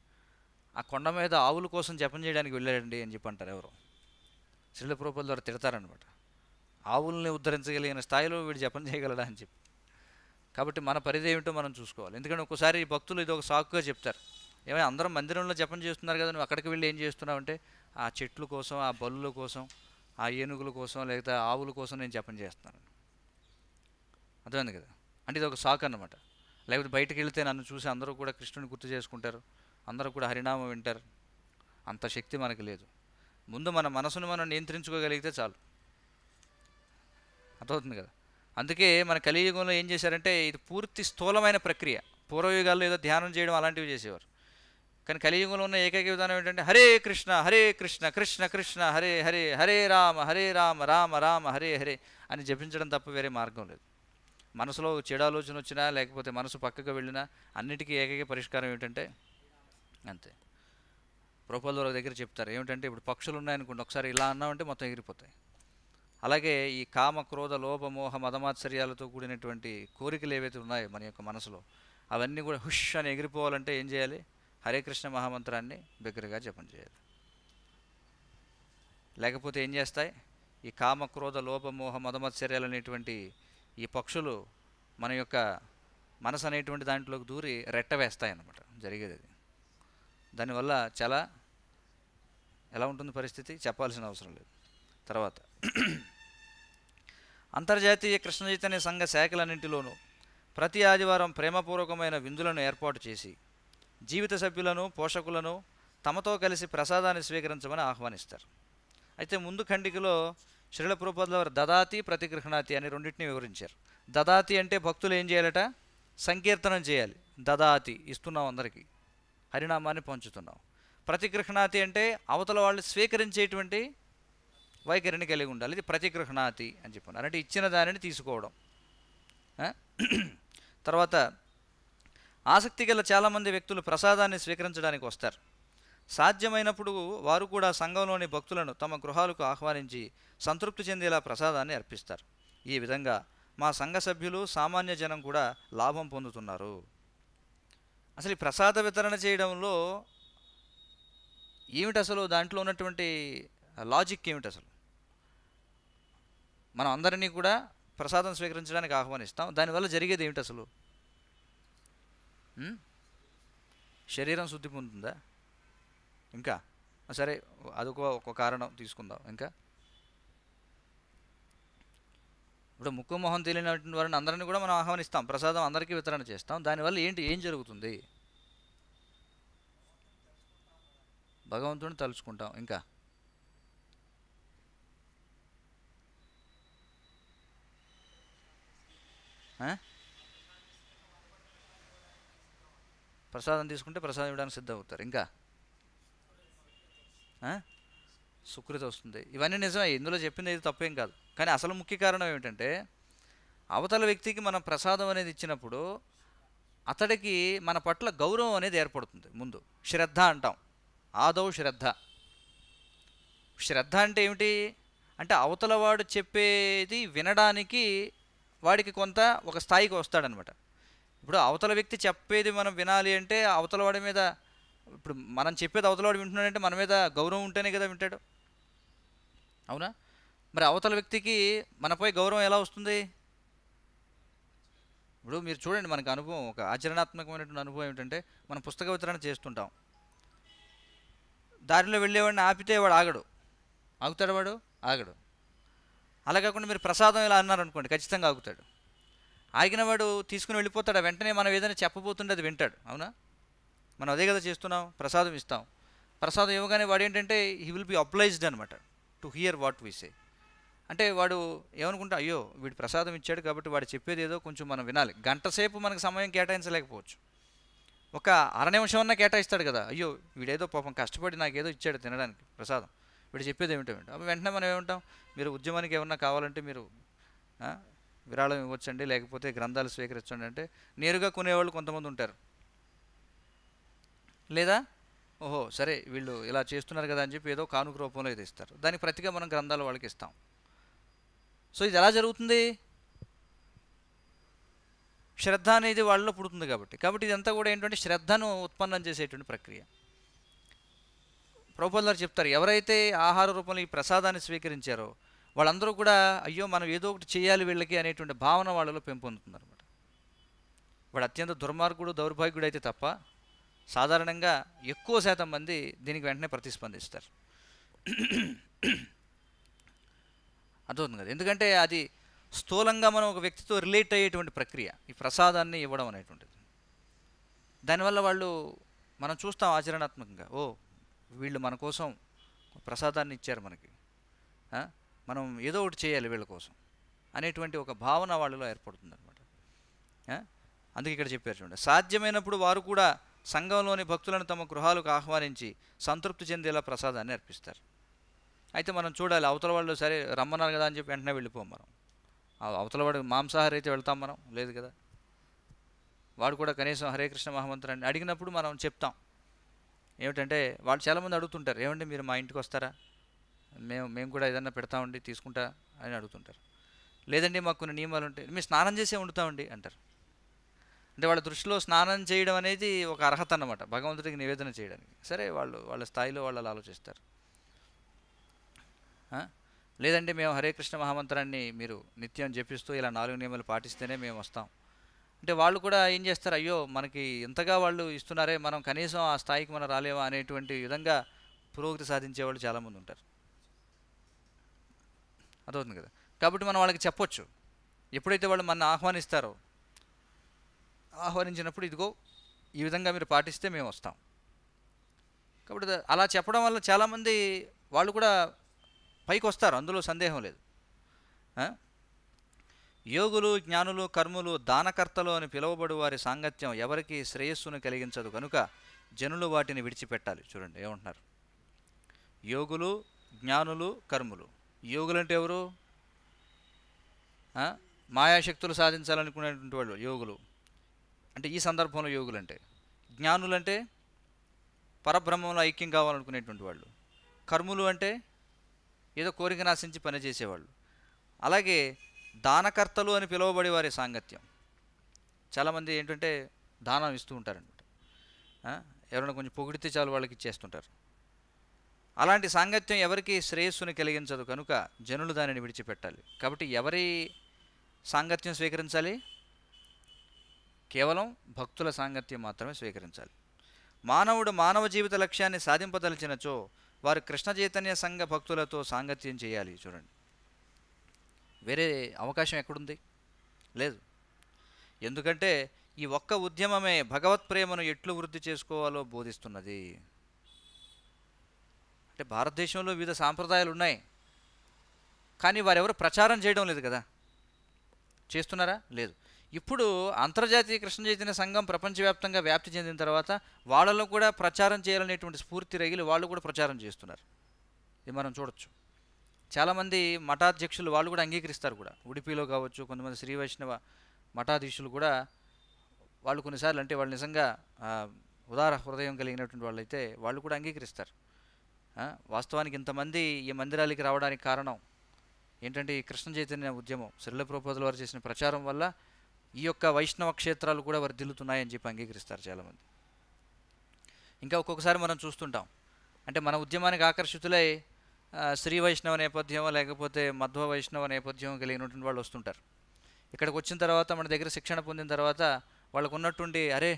ఆ కొండ మీద ఆవుల కోసం జపం చేయడానికి వెళ్ళాడండి అని చెప్పి అంటారు ఎవరు శ్రీల ప్రభుపాదుల వారు తిడతారనమాట ఆవుల్ని ఉద్ధరించగలిగిన స్థాయిలో వీడు జపం చేయగలడా అని చెప్పి కాబట్టి మన పరిధి ఏమిటో మనం చూసుకోవాలి ఎందుకంటే ఒక్కసారి భక్తులు ఇది ఒక సాకుగా చెప్తారు ఏమైనా అందరం మందిరంలో జపం చేస్తున్నారు కదా నువ్వు అక్కడికి వెళ్ళి ఏం చేస్తున్నావు అంటే ఆ చెట్ల కోసం ఆ బల్లుల కోసం ఆ ఏనుగుల కోసం లేకపోతే ఆవుల కోసం నేను జపం చేస్తున్నాను అర్థమైంది కదా అంటే ఇది ఒక సాక్ అనమాట లేకపోతే బయటకు వెళ్తే నన్ను చూసి అందరూ కూడా కృష్ణుని గుర్తు చేసుకుంటారు అందరూ కూడా హరినామం వింటారు అంత శక్తి మనకు లేదు ముందు మన మనసును మనం నియంత్రించుకోగలిగితే చాలు అర్థమవుతుంది కదా అందుకే మన కలియుగంలో ఏం చేశారంటే ఇది పూర్తి స్థూలమైన ప్రక్రియ పూర్వయుగాల్లో ఏదో ధ్యానం చేయడం అలాంటివి చేసేవారు కానీ కలియుగంలో ఉన్న ఏకైక విధానం ఏంటంటే హరే కృష్ణ హరే కృష్ణ కృష్ణ కృష్ణ హరే హరే హరే రామ హరే రామ రామ రామ హరే హరే అని జపించడం తప్ప వేరే మార్గం లేదు మనసులో చెడాలోచన ఆలోచన వచ్చినా లేకపోతే మనసు పక్కకు వెళ్ళినా అన్నిటికీ ఏకైక పరిష్కారం ఏమిటంటే అంతే ప్రొపల్ దగ్గర చెప్తారు ఏమిటంటే ఇప్పుడు పక్షులు ఉన్నాయనుకోండి ఒకసారి ఇలా అన్నామంటే మొత్తం ఎగిరిపోతాయి అలాగే ఈ కామ క్రోధ లోభ మోహ మదమాత్సర్యాలతో కూడినటువంటి కోరికలు ఏవైతే ఉన్నాయో మన యొక్క మనసులో అవన్నీ కూడా హుష్ అని ఎగిరిపోవాలంటే ఏం చేయాలి హరే కృష్ణ మహామంత్రాన్ని బిగ్గరగా జపం చేయాలి లేకపోతే ఏం చేస్తాయి ఈ కామ క్రోధ లోపమోహ మదమత్సర్యాలు అనేటువంటి ఈ పక్షులు మన యొక్క మనసు అనేటువంటి దాంట్లోకి దూరి రెట్ట వేస్తాయి అన్నమాట జరిగేది అది దానివల్ల చాలా ఎలా ఉంటుంది పరిస్థితి చెప్పాల్సిన అవసరం లేదు తర్వాత అంతర్జాతీయ కృష్ణ చైతన్య సంఘ శాఖలన్నింటిలోనూ ప్రతి ఆదివారం ప్రేమపూర్వకమైన విందులను ఏర్పాటు చేసి జీవిత సభ్యులను పోషకులను తమతో కలిసి ప్రసాదాన్ని స్వీకరించమని ఆహ్వానిస్తారు అయితే ముందు ఖండికలో శ్రీల వారు దదాతి ప్రతిగృహణాతి అని రెండింటిని వివరించారు దదాతి అంటే భక్తులు ఏం చేయాలట సంకీర్తనం చేయాలి దదాతి ఇస్తున్నాం అందరికీ హరినామాన్ని పంచుతున్నాం ప్రతిగృహణాతి అంటే అవతల వాళ్ళు స్వీకరించేటువంటి వైఖరిని కలిగి ఉండాలి ఇది ప్రతిగృహణాతి అని చెప్పాను అంటే ఇచ్చిన దానిని తీసుకోవడం తర్వాత ఆసక్తి గల చాలామంది వ్యక్తులు ప్రసాదాన్ని స్వీకరించడానికి వస్తారు సాధ్యమైనప్పుడు వారు కూడా సంఘంలోని భక్తులను తమ గృహాలకు ఆహ్వానించి సంతృప్తి చెందేలా ప్రసాదాన్ని అర్పిస్తారు ఈ విధంగా మా సంఘ సభ్యులు సామాన్య జనం కూడా లాభం పొందుతున్నారు అసలు ఈ ప్రసాద వితరణ చేయడంలో ఏమిటి అసలు దాంట్లో ఉన్నటువంటి లాజిక్ ఏమిటి అసలు మనం అందరినీ కూడా ప్రసాదం స్వీకరించడానికి ఆహ్వానిస్తాం దానివల్ల జరిగేది ఏమిటి అసలు శరీరం శుద్ధి పొందుతుందా ఇంకా సరే అదొక ఒక కారణం తీసుకుందాం ఇంకా ఇప్పుడు ముక్కు మొహం తెలియనటువంటి వారిని అందరినీ కూడా మనం ఆహ్వానిస్తాం ప్రసాదం అందరికీ వితరణ చేస్తాం దానివల్ల ఏంటి ఏం జరుగుతుంది భగవంతుని తలుచుకుంటాం ఇంకా Huh? ప్రసాదం తీసుకుంటే ప్రసాదం ఇవ్వడానికి సిద్ధం అవుతారు ఇంకా సుకృత వస్తుంది ఇవన్నీ నిజమే ఇందులో చెప్పింది ఏది తప్పేం కాదు కానీ అసలు ముఖ్య కారణం ఏమిటంటే అవతల వ్యక్తికి మనం ప్రసాదం అనేది ఇచ్చినప్పుడు అతడికి మన పట్ల గౌరవం అనేది ఏర్పడుతుంది ముందు శ్రద్ధ అంటాం ఆదౌ శ్రద్ధ శ్రద్ధ అంటే ఏమిటి అంటే అవతలవాడు చెప్పేది వినడానికి వాడికి కొంత ఒక స్థాయికి వస్తాడనమాట ఇప్పుడు అవతల వ్యక్తి చెప్పేది మనం వినాలి అంటే అవతల వాడి మీద ఇప్పుడు మనం చెప్పేది అవతలవాడు వింటున్నాడంటే మన మీద గౌరవం ఉంటేనే కదా వింటాడు అవునా మరి అవతల వ్యక్తికి మనపై గౌరవం ఎలా వస్తుంది ఇప్పుడు మీరు చూడండి మనకు అనుభవం ఒక ఆచరణాత్మకమైనటువంటి అనుభవం ఏంటంటే మనం పుస్తక వితరణ చేస్తుంటాం దారిలో వెళ్ళేవాడిని ఆపితే వాడు ఆగడు ఆగుతాడు వాడు ఆగడు అలా కాకుండా మీరు ప్రసాదం ఇలా అన్నారనుకోండి ఖచ్చితంగా ఆగుతాడు ఆగిన వాడు తీసుకుని వెళ్ళిపోతాడు వెంటనే మనం ఏదైనా చెప్పబోతుండేది అది వింటాడు అవునా మనం అదే కదా చేస్తున్నాం ప్రసాదం ఇస్తాం ప్రసాదం ఇవ్వగానే వాడు ఏంటంటే హీ విల్ బి అప్లైజ్డ్ అనమాట to hear what we say అంటే వాడు ఏమనుకుంటా అయ్యో వీడు ప్రసాదం ఇచ్చాడు కాబట్టి వాడు చెప్పేది ఏదో కొంచెం మనం వినాలి గంట సేపు మనకు సమయం కేటాయించలేకపోవచ్చు ఒక అర నిమిషం అన్నా కేటాయిస్తాడు కదా అయ్యో వీడేదో పాపం కష్టపడి నాకు ఏదో ఇచ్చాడు తినడానికి ప్రసాదం వీడు చెప్పేది ఏమిటో అప్పుడు వెంటనే మనం ఏమంటాం మీరు ఉద్యమానికి ఏమన్నా కావాలంటే మీరు విరాళం ఇవ్వచ్చండి లేకపోతే గ్రంథాలు స్వీకరించండి అంటే నేరుగా కొనేవాళ్ళు కొంతమంది ఉంటారు లేదా ఓహో సరే వీళ్ళు ఇలా చేస్తున్నారు కదా అని చెప్పి ఏదో కానుక రూపంలో ఇది ఇస్తారు దానికి ప్రతిగా మనం గ్రంథాలు వాళ్ళకి ఇస్తాం సో ఇది ఎలా జరుగుతుంది శ్రద్ధ అనేది వాళ్ళలో పుడుతుంది కాబట్టి కాబట్టి ఇదంతా కూడా ఏంటంటే శ్రద్ధను ఉత్పన్నం చేసేటువంటి ప్రక్రియ ప్రభుత్వాలు చెప్తారు ఎవరైతే ఆహార రూపంలో ఈ ప్రసాదాన్ని స్వీకరించారో వాళ్ళందరూ కూడా అయ్యో మనం ఏదో ఒకటి చేయాలి వీళ్ళకి అనేటువంటి భావన వాళ్ళలో అనమాట వాడు అత్యంత దుర్మార్గుడు దౌర్భాగ్యుడు అయితే తప్ప సాధారణంగా ఎక్కువ శాతం మంది దీనికి వెంటనే ప్రతిస్పందిస్తారు అర్థమవుతుంది కదా ఎందుకంటే అది స్థూలంగా మనం ఒక వ్యక్తితో రిలేట్ అయ్యేటువంటి ప్రక్రియ ఈ ప్రసాదాన్ని ఇవ్వడం అనేటువంటిది దానివల్ల వాళ్ళు మనం చూస్తాం ఆచరణాత్మకంగా ఓ వీళ్ళు మన కోసం ప్రసాదాన్ని ఇచ్చారు మనకి మనం ఏదో ఒకటి చేయాలి వీళ్ళ కోసం అనేటువంటి ఒక భావన వాళ్ళలో ఏర్పడుతుంది అనమాట అందుకే ఇక్కడ చెప్పారు చూడండి సాధ్యమైనప్పుడు వారు కూడా సంఘంలోని భక్తులను తమ గృహాలకు ఆహ్వానించి సంతృప్తి చెందేలా ప్రసాదాన్ని అర్పిస్తారు అయితే మనం చూడాలి అవతల వాళ్ళు సరే రమ్మన్నారు కదా అని చెప్పి వెంటనే వెళ్ళిపోం మనం అవతల వాడు మాంసాహారి అయితే వెళ్తాం మనం లేదు కదా వాడు కూడా కనీసం హరే కృష్ణ మహామంత్రాన్ని అడిగినప్పుడు మనం చెప్తాం ఏమిటంటే వాళ్ళు చాలామంది అడుగుతుంటారు ఏమంటే మీరు మా ఇంటికి వస్తారా మేము మేము కూడా ఏదన్నా పెడతా ఉండి తీసుకుంటా అని అడుగుతుంటారు లేదండి మాకు కొన్ని నియమాలు ఉంటాయి మేము స్నానం చేసే ఉండుతామండి అంటారు అంటే వాళ్ళ దృష్టిలో స్నానం చేయడం అనేది ఒక అర్హత అన్నమాట భగవంతుడికి నివేదన చేయడానికి సరే వాళ్ళు వాళ్ళ స్థాయిలో వాళ్ళు అలా ఆలోచిస్తారు లేదండి మేము హరే కృష్ణ మహామంత్రాన్ని మీరు నిత్యం జపిస్తూ ఇలా నాలుగు నియమాలు పాటిస్తేనే మేము వస్తాం అంటే వాళ్ళు కూడా ఏం చేస్తారు అయ్యో మనకి ఎంతగా వాళ్ళు ఇస్తున్నారే మనం కనీసం ఆ స్థాయికి మనం రాలేవా అనేటువంటి విధంగా పురోగతి సాధించే వాళ్ళు చాలామంది ఉంటారు అర్థమవుతుంది కదా కాబట్టి మనం వాళ్ళకి చెప్పొచ్చు ఎప్పుడైతే వాళ్ళు మన ఆహ్వానిస్తారో ఆహ్వానించినప్పుడు ఇదిగో ఈ విధంగా మీరు పాటిస్తే మేము వస్తాం కాబట్టి అలా చెప్పడం వల్ల చాలామంది వాళ్ళు కూడా పైకి వస్తారు అందులో సందేహం లేదు యోగులు జ్ఞానులు కర్ములు దానకర్తలు అని పిలువబడు వారి సాంగత్యం ఎవరికి శ్రేయస్సును కలిగించదు కనుక జనులు వాటిని విడిచిపెట్టాలి చూడండి ఏమంటున్నారు యోగులు జ్ఞానులు కర్ములు యోగులు అంటే ఎవరు మాయాశక్తులు సాధించాలనుకునేటువంటి వాళ్ళు యోగులు అంటే ఈ సందర్భంలో యోగులు అంటే జ్ఞానులు అంటే పరబ్రహ్మంలో ఐక్యం కావాలనుకునేటువంటి వాళ్ళు కర్ములు అంటే ఏదో కోరిక నాశించి పనిచేసేవాళ్ళు అలాగే దానకర్తలు అని పిలువబడే వారి సాంగత్యం చాలామంది ఏంటంటే దానం ఇస్తూ ఉంటారనమాట ఎవరైనా కొంచెం పొగిడితే చాలు వాళ్ళకి ఇచ్చేస్తుంటారు అలాంటి సాంగత్యం ఎవరికి శ్రేయస్సును కలిగించదు కనుక జనులు దానిని విడిచిపెట్టాలి కాబట్టి ఎవరి సాంగత్యం స్వీకరించాలి కేవలం భక్తుల సాంగత్యం మాత్రమే స్వీకరించాలి మానవుడు మానవ జీవిత లక్ష్యాన్ని సాధింపదలిచినచో వారు కృష్ణ చైతన్య సంఘ భక్తులతో సాంగత్యం చేయాలి చూడండి వేరే అవకాశం ఎక్కడుంది లేదు ఎందుకంటే ఈ ఒక్క ఉద్యమమే భగవత్ ప్రేమను ఎట్లు వృద్ధి చేసుకోవాలో బోధిస్తున్నది అంటే భారతదేశంలో వివిధ సాంప్రదాయాలు ఉన్నాయి కానీ వారెవరు ప్రచారం చేయడం లేదు కదా చేస్తున్నారా లేదు ఇప్పుడు అంతర్జాతీయ కృష్ణ చైతన్య సంఘం ప్రపంచవ్యాప్తంగా వ్యాప్తి చెందిన తర్వాత వాళ్ళలో కూడా ప్రచారం చేయాలనేటువంటి స్ఫూర్తి రగిలి వాళ్ళు కూడా ప్రచారం చేస్తున్నారు ఇది మనం చూడొచ్చు చాలామంది మఠాధ్యక్షులు వాళ్ళు కూడా అంగీకరిస్తారు కూడా ఉడిపిలో కావచ్చు కొంతమంది శ్రీ వైష్ణవ మఠాధీశులు కూడా వాళ్ళు కొన్నిసార్లు అంటే వాళ్ళు నిజంగా ఉదార హృదయం కలిగినటువంటి వాళ్ళైతే వాళ్ళు కూడా అంగీకరిస్తారు వాస్తవానికి ఇంతమంది ఈ మందిరాలకి రావడానికి కారణం ఏంటంటే ఈ కృష్ణ చైతన్య ఉద్యమం సిరుల ప్రపోజల్ వారు చేసిన ప్రచారం వల్ల ఈ యొక్క వైష్ణవ క్షేత్రాలు కూడా వర్ధిల్లుతున్నాయని చెప్పి అంగీకరిస్తారు చాలామంది ఇంకా ఒక్కొక్కసారి మనం చూస్తుంటాం అంటే మన ఉద్యమానికి ఆకర్షితులై శ్రీ వైష్ణవ నేపథ్యం లేకపోతే మధ్వ వైష్ణవ నేపథ్యం కలిగినటువంటి వాళ్ళు వస్తుంటారు ఇక్కడికి వచ్చిన తర్వాత మన దగ్గర శిక్షణ పొందిన తర్వాత వాళ్ళకు ఉన్నట్టుండి అరే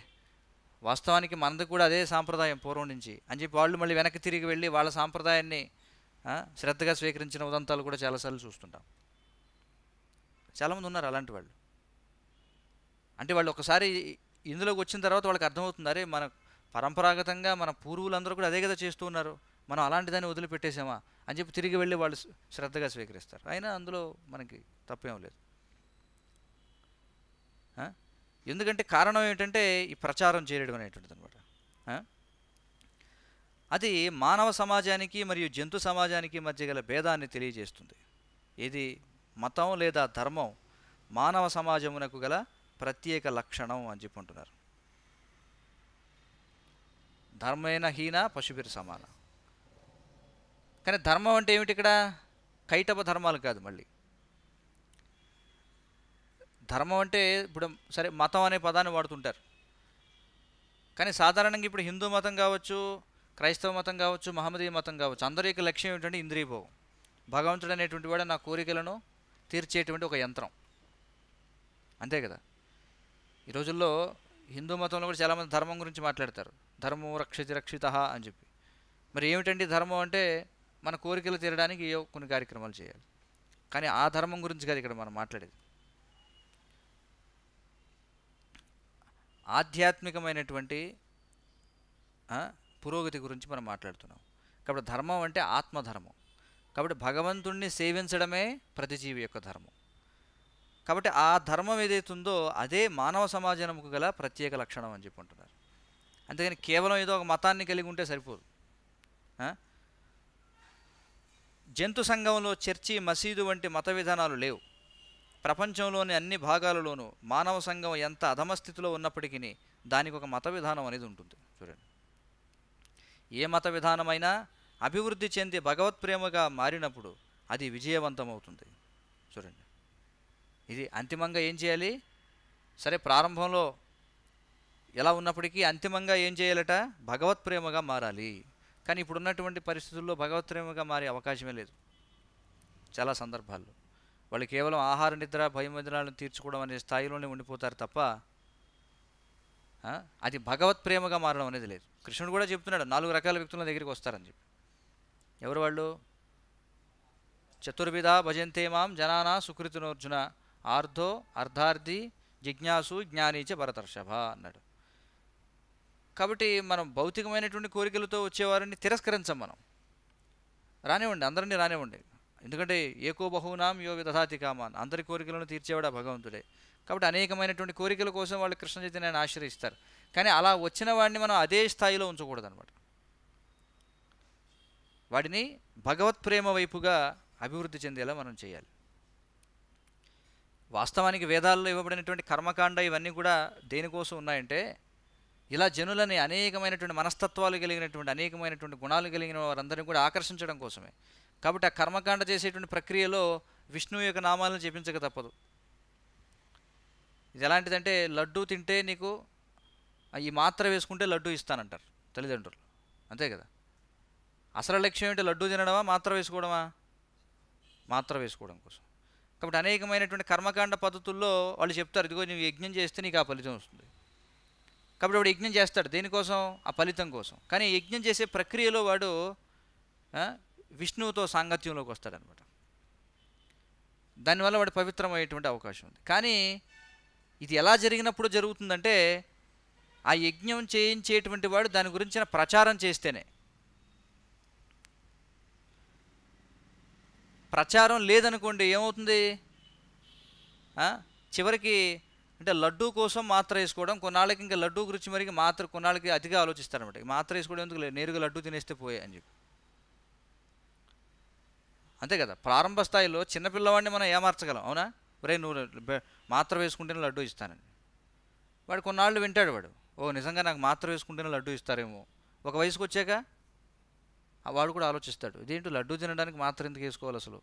వాస్తవానికి మనది కూడా అదే సాంప్రదాయం పూర్వం నుంచి అని చెప్పి వాళ్ళు మళ్ళీ వెనక్కి తిరిగి వెళ్ళి వాళ్ళ సాంప్రదాయాన్ని శ్రద్ధగా స్వీకరించిన ఉదంతాలు కూడా చాలాసార్లు చూస్తుంటాం చాలామంది ఉన్నారు అలాంటి వాళ్ళు అంటే వాళ్ళు ఒకసారి ఇందులోకి వచ్చిన తర్వాత వాళ్ళకి అర్థమవుతుంది అరే మన పరంపరాగతంగా మన పూర్వులందరూ కూడా అదే కదా చేస్తూ ఉన్నారు మనం అలాంటి దాన్ని వదిలిపెట్టేసామా అని చెప్పి తిరిగి వెళ్ళి వాళ్ళు శ్రద్ధగా స్వీకరిస్తారు అయినా అందులో మనకి తప్పేం లేదు ఎందుకంటే కారణం ఏంటంటే ఈ ప్రచారం చేయడం అనేటువంటిది అనమాట అది మానవ సమాజానికి మరియు జంతు సమాజానికి మధ్య గల భేదాన్ని తెలియజేస్తుంది ఇది మతం లేదా ధర్మం మానవ సమాజమునకు గల ప్రత్యేక లక్షణం అని చెప్పి ఉంటున్నారు ధర్మైన హీన పశుపిరి సమాన కానీ ధర్మం అంటే ఏమిటి ఇక్కడ కైటప ధర్మాలు కాదు మళ్ళీ ధర్మం అంటే ఇప్పుడు సరే మతం అనే పదాన్ని వాడుతుంటారు కానీ సాధారణంగా ఇప్పుడు హిందూ మతం కావచ్చు క్రైస్తవ మతం కావచ్చు మహమ్మదీయ మతం కావచ్చు అందరి యొక్క లక్ష్యం ఏంటంటే ఇంద్రియభోగం భగవంతుడు అనేటువంటి వాడు నా కోరికలను తీర్చేటువంటి ఒక యంత్రం అంతే కదా ఈ రోజుల్లో హిందూ మతంలో కూడా చాలామంది ధర్మం గురించి మాట్లాడతారు ధర్మం రక్షితి రక్షిత అని చెప్పి మరి ఏమిటండి ధర్మం అంటే మన కోరికలు తీరడానికి కొన్ని కార్యక్రమాలు చేయాలి కానీ ఆ ధర్మం గురించి కాదు ఇక్కడ మనం మాట్లాడేది ఆధ్యాత్మికమైనటువంటి పురోగతి గురించి మనం మాట్లాడుతున్నాం కాబట్టి ధర్మం అంటే ఆత్మధర్మం కాబట్టి భగవంతుణ్ణి సేవించడమే ప్రతిజీవి యొక్క ధర్మం కాబట్టి ఆ ధర్మం ఉందో అదే మానవ సమాజంకు గల ప్రత్యేక లక్షణం అని చెప్పి ఉంటున్నారు అంతేగాని కేవలం ఏదో ఒక మతాన్ని కలిగి ఉంటే సరిపోదు జంతు సంఘంలో చర్చి మసీదు వంటి మత విధానాలు లేవు ప్రపంచంలోని అన్ని భాగాలలోనూ మానవ సంఘం ఎంత అధమ స్థితిలో ఉన్నప్పటికీ దానికి ఒక మత విధానం అనేది ఉంటుంది చూడండి ఏ మత విధానమైనా అభివృద్ధి చెంది భగవత్ ప్రేమగా మారినప్పుడు అది విజయవంతమవుతుంది చూడండి ఇది అంతిమంగా ఏం చేయాలి సరే ప్రారంభంలో ఎలా ఉన్నప్పటికీ అంతిమంగా ఏం చేయాలట భగవత్ ప్రేమగా మారాలి కానీ ఇప్పుడున్నటువంటి పరిస్థితుల్లో భగవత్ ప్రేమగా మారే అవకాశమే లేదు చాలా సందర్భాల్లో వాళ్ళు కేవలం ఆహార నిద్ర భయం భయమందిరాలను తీర్చుకోవడం అనే స్థాయిలోనే ఉండిపోతారు తప్ప అది భగవత్ ప్రేమగా మారడం అనేది లేదు కృష్ణుడు కూడా చెప్తున్నాడు నాలుగు రకాల వ్యక్తుల దగ్గరికి వస్తారని చెప్పి ఎవరు వాళ్ళు చతుర్విధ భజంతే మాం జనాన సుకృతినోర్జున ఆర్ధో అర్ధార్థి జిజ్ఞాసు జ్ఞానీచ భరతర్షభ అన్నాడు కాబట్టి మనం భౌతికమైనటువంటి కోరికలతో వచ్చేవారిని తిరస్కరించం మనం రానివ్వండి అందరినీ రానివ్వండి ఎందుకంటే ఏకో బహునాం యో విధాతి కామాన్ అందరి కోరికలను తీర్చేవాడు ఆ భగవంతుడే కాబట్టి అనేకమైనటువంటి కోరికల కోసం వాళ్ళు కృష్ణ చైతన్యాన్ని ఆశ్రయిస్తారు కానీ అలా వచ్చిన వాడిని మనం అదే స్థాయిలో ఉంచకూడదు అనమాట వాడిని భగవత్ ప్రేమ వైపుగా అభివృద్ధి చెందేలా మనం చేయాలి వాస్తవానికి వేదాల్లో ఇవ్వబడినటువంటి కర్మకాండ ఇవన్నీ కూడా దేనికోసం ఉన్నాయంటే ఇలా జనులని అనేకమైనటువంటి మనస్తత్వాలు కలిగినటువంటి అనేకమైనటువంటి గుణాలు కలిగిన వారందరినీ కూడా ఆకర్షించడం కోసమే కాబట్టి ఆ కర్మకాండ చేసేటువంటి ప్రక్రియలో విష్ణువు యొక్క నామాలను జపించక తప్పదు ఇది ఎలాంటిదంటే లడ్డు తింటే నీకు ఈ మాత్ర వేసుకుంటే లడ్డు ఇస్తానంటారు తల్లిదండ్రులు అంతే కదా అసలు లక్ష్యం ఏంటి లడ్డు తినడమా మాత్ర వేసుకోవడమా మాత్ర వేసుకోవడం కోసం కాబట్టి అనేకమైనటువంటి కర్మకాండ పద్ధతుల్లో వాళ్ళు చెప్తారు ఇదిగో నువ్వు యజ్ఞం చేస్తే నీకు ఆ ఫలితం వస్తుంది కాబట్టి వాడు యజ్ఞం చేస్తాడు దేనికోసం ఆ ఫలితం కోసం కానీ యజ్ఞం చేసే ప్రక్రియలో వాడు విష్ణువుతో సాంగత్యంలోకి వస్తాడనమాట దానివల్ల వాడు పవిత్రమయ్యేటువంటి అవకాశం ఉంది కానీ ఇది ఎలా జరిగినప్పుడు జరుగుతుందంటే ఆ యజ్ఞం చేయించేటువంటి వాడు దాని గురించిన ప్రచారం చేస్తేనే ప్రచారం లేదనుకోండి ఏమవుతుంది చివరికి అంటే లడ్డూ కోసం మాత్ర వేసుకోవడం కొన్నాళ్ళకి ఇంకా లడ్డూ గురించి మరి మాత్ర కొన్నాళ్ళకి అతిగా ఆలోచిస్తారనమాట మాత్ర వేసుకోవడం ఎందుకు నేరుగా లడ్డూ తినేస్తే పోయే అని చెప్పి అంతే కదా ప్రారంభ స్థాయిలో చిన్నపిల్లవాడిని మనం ఏమార్చగలం అవునా ఒరే నువ్వు మాత్ర వేసుకుంటేనే లడ్డు ఇస్తానని వాడు కొన్నాళ్ళు వింటాడు వాడు ఓ నిజంగా నాకు మాత్ర వేసుకుంటేనే లడ్డు ఇస్తారేమో ఒక వయసుకు వచ్చాక వాడు కూడా ఆలోచిస్తాడు ఇదేంటి లడ్డు తినడానికి మాత్ర ఎందుకు వేసుకోవాలి అసలు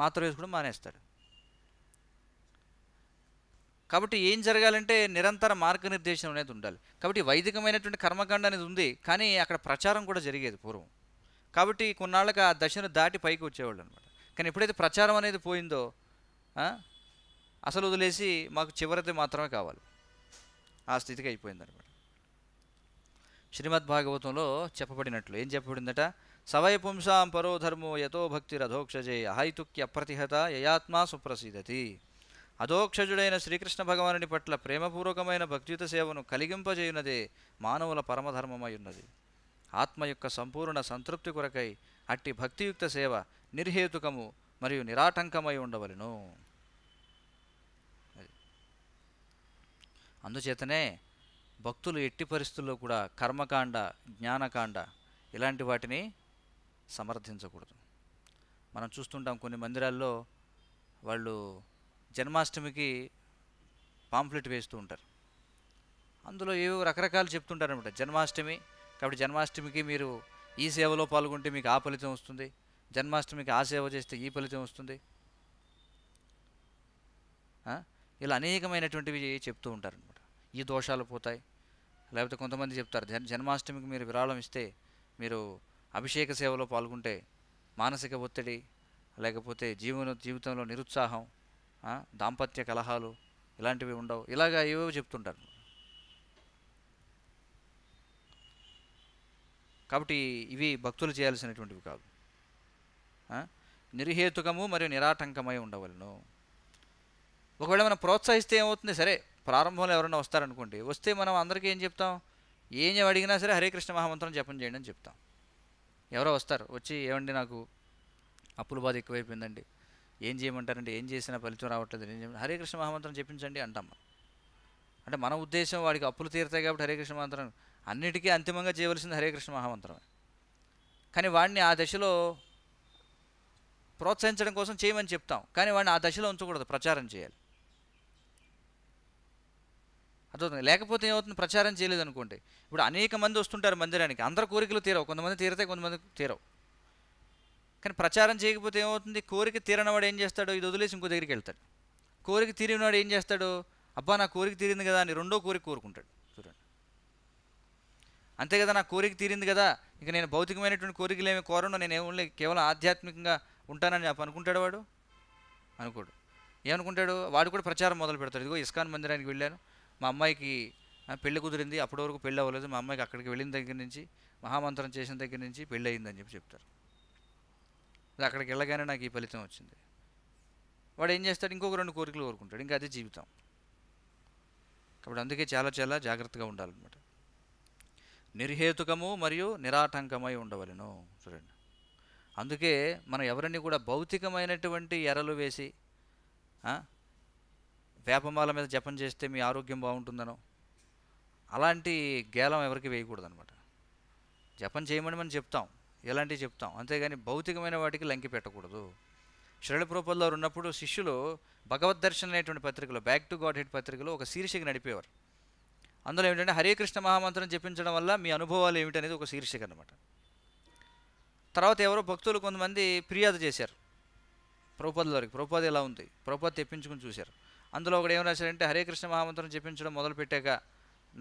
మాత్ర వేసుకోవడం మానేస్తాడు కాబట్టి ఏం జరగాలంటే నిరంతర మార్గనిర్దేశం అనేది ఉండాలి కాబట్టి వైదికమైనటువంటి కర్మకాండ అనేది ఉంది కానీ అక్కడ ప్రచారం కూడా జరిగేది పూర్వం కాబట్టి కొన్నాళ్ళకి ఆ దశను దాటి పైకి వచ్చేవాళ్ళు అనమాట కానీ ఎప్పుడైతే ప్రచారం అనేది పోయిందో అసలు వదిలేసి మాకు చివరిది మాత్రమే కావాలి ఆ స్థితికి అయిపోయిందనమాట శ్రీమద్ భాగవతంలో చెప్పబడినట్లు ఏం చెప్పబడిందట సవయ పుంసాం పరో ధర్మో యతో భక్తి రథోక్షజే అహైతుక్య అప్రతిహత యయాత్మా సుప్రసీదతి అధోక్షజుడైన శ్రీకృష్ణ భగవానుని పట్ల ప్రేమపూర్వకమైన భక్తియుత సేవను కలిగింపజేయున్నదే మానవుల పరమధర్మమై ఉన్నది ఆత్మ యొక్క సంపూర్ణ సంతృప్తి కొరకై అట్టి భక్తియుక్త సేవ నిర్హేతుకము మరియు నిరాటంకమై ఉండవలను అందుచేతనే భక్తులు ఎట్టి పరిస్థితుల్లో కూడా కర్మకాండ జ్ఞానకాండ ఇలాంటి వాటిని సమర్థించకూడదు మనం చూస్తుంటాం కొన్ని మందిరాల్లో వాళ్ళు జన్మాష్టమికి పాంప్లెట్ వేస్తూ ఉంటారు అందులో ఏవో రకరకాలు చెప్తుంటారనమాట జన్మాష్టమి కాబట్టి జన్మాష్టమికి మీరు ఈ సేవలో పాల్గొంటే మీకు ఆ ఫలితం వస్తుంది జన్మాష్టమికి ఆ సేవ చేస్తే ఈ ఫలితం వస్తుంది ఇలా అనేకమైనటువంటివి చెప్తూ ఉంటారనమాట ఈ దోషాలు పోతాయి లేకపోతే కొంతమంది చెప్తారు జన్ జన్మాష్టమికి మీరు విరాళం ఇస్తే మీరు అభిషేక సేవలో పాల్గొంటే మానసిక ఒత్తిడి లేకపోతే జీవన జీవితంలో నిరుత్సాహం దాంపత్య కలహాలు ఇలాంటివి ఉండవు ఇలాగా ఏవో చెప్తుంటారు కాబట్టి ఇవి భక్తులు చేయాల్సినటువంటివి కాదు నిర్హేతుకము మరియు నిరాటంకమై ఉండవలను ఒకవేళ మనం ప్రోత్సహిస్తే ఏమవుతుంది సరే ప్రారంభంలో ఎవరైనా వస్తారనుకోండి వస్తే మనం అందరికీ ఏం చెప్తాం ఏం అడిగినా సరే హరే కృష్ణ మహామంత్రం జపం చేయండి అని చెప్తాం ఎవరో వస్తారు వచ్చి ఏమండి నాకు అప్పుల బాధ ఎక్కువైపోయిందండి ఏం చేయమంటారండి ఏం చేసినా ఫలితం రావట్లేదు ఏం చేయమంటారు హరే కృష్ణ మహామంత్రం చెప్పించండి అంటాం అంటే మన ఉద్దేశం వాడికి అప్పులు తీరుతాయి కాబట్టి హరే కృష్ణ మహామంత్రం అన్నిటికీ అంతిమంగా చేయవలసింది హరే కృష్ణ మహామంత్రమే కానీ వాడిని ఆ దశలో ప్రోత్సహించడం కోసం చేయమని చెప్తాం కానీ వాడిని ఆ దశలో ఉంచకూడదు ప్రచారం చేయాలి అర్థమవుతుంది లేకపోతే ఏమవుతుంది ప్రచారం చేయలేదు అనుకోండి ఇప్పుడు అనేక మంది వస్తుంటారు మందిరానికి అందరి కోరికలు తీరవు కొంతమంది తీరతాయి కొంతమంది తీరవు కానీ ప్రచారం చేయకపోతే ఏమవుతుంది కోరిక తీరనవాడు ఏం చేస్తాడు ఇది వదిలేసి ఇంకో దగ్గరికి వెళ్తాడు కోరిక తీరినవాడు ఏం చేస్తాడు అబ్బా నా కోరిక తీరింది కదా అని రెండో కోరిక కోరుకుంటాడు అంతే కదా నా కోరిక తీరింది కదా ఇక నేను భౌతికమైనటువంటి కోరికలు ఏమి కోరను నేను ఏమి కేవలం ఆధ్యాత్మికంగా ఉంటానని అనుకుంటాడు వాడు అనుకోడు ఏమనుకుంటాడు వాడు కూడా ప్రచారం మొదలు పెడతాడు ఇదిగో ఇస్కాన్ మందిరానికి వెళ్ళాను మా అమ్మాయికి పెళ్లి కుదిరింది అప్పటి వరకు పెళ్ళి అవ్వలేదు మా అమ్మాయికి అక్కడికి వెళ్ళిన దగ్గర నుంచి మహామంత్రం చేసిన దగ్గర నుంచి పెళ్ళి అయిందని చెప్పి చెప్తారు అక్కడికి వెళ్ళగానే నాకు ఈ ఫలితం వచ్చింది వాడు ఏం చేస్తాడు ఇంకొక రెండు కోరికలు కోరుకుంటాడు ఇంకా అదే జీవితం కాబట్టి అందుకే చాలా చాలా జాగ్రత్తగా ఉండాలన్నమాట నిర్హేతుకము మరియు నిరాటంకమై ఉండవలను చూడండి అందుకే మనం ఎవరిని కూడా భౌతికమైనటువంటి ఎరలు వేసి వేపమాల మీద జపం చేస్తే మీ ఆరోగ్యం బాగుంటుందనో అలాంటి గేలం ఎవరికి వేయకూడదనమాట జపం చేయమని మనం చెప్తాం ఇలాంటివి చెప్తాం అంతేగాని భౌతికమైన వాటికి లంకి పెట్టకూడదు షరళప్రూపల్లో ఉన్నప్పుడు శిష్యులు భగవద్ అనేటువంటి పత్రికలో బ్యాక్ టు గాడ్ హెడ్ పత్రికలో ఒక శీర్షిక నడిపేవారు అందులో ఏమిటంటే హరే కృష్ణ మహామంత్రం చెప్పించడం వల్ల మీ అనుభవాలు ఏమిటనేది ఒక శీర్షిక అనమాట తర్వాత ఎవరో భక్తులు కొంతమంది ఫిర్యాదు చేశారు వారికి ప్రభుపాద ఎలా ఉంది ప్రభుపాద తెప్పించుకుని చూశారు అందులో ఒకడు ఏం రాశారంటే హరే కృష్ణ మహామంత్రం చెప్పించడం మొదలుపెట్టాక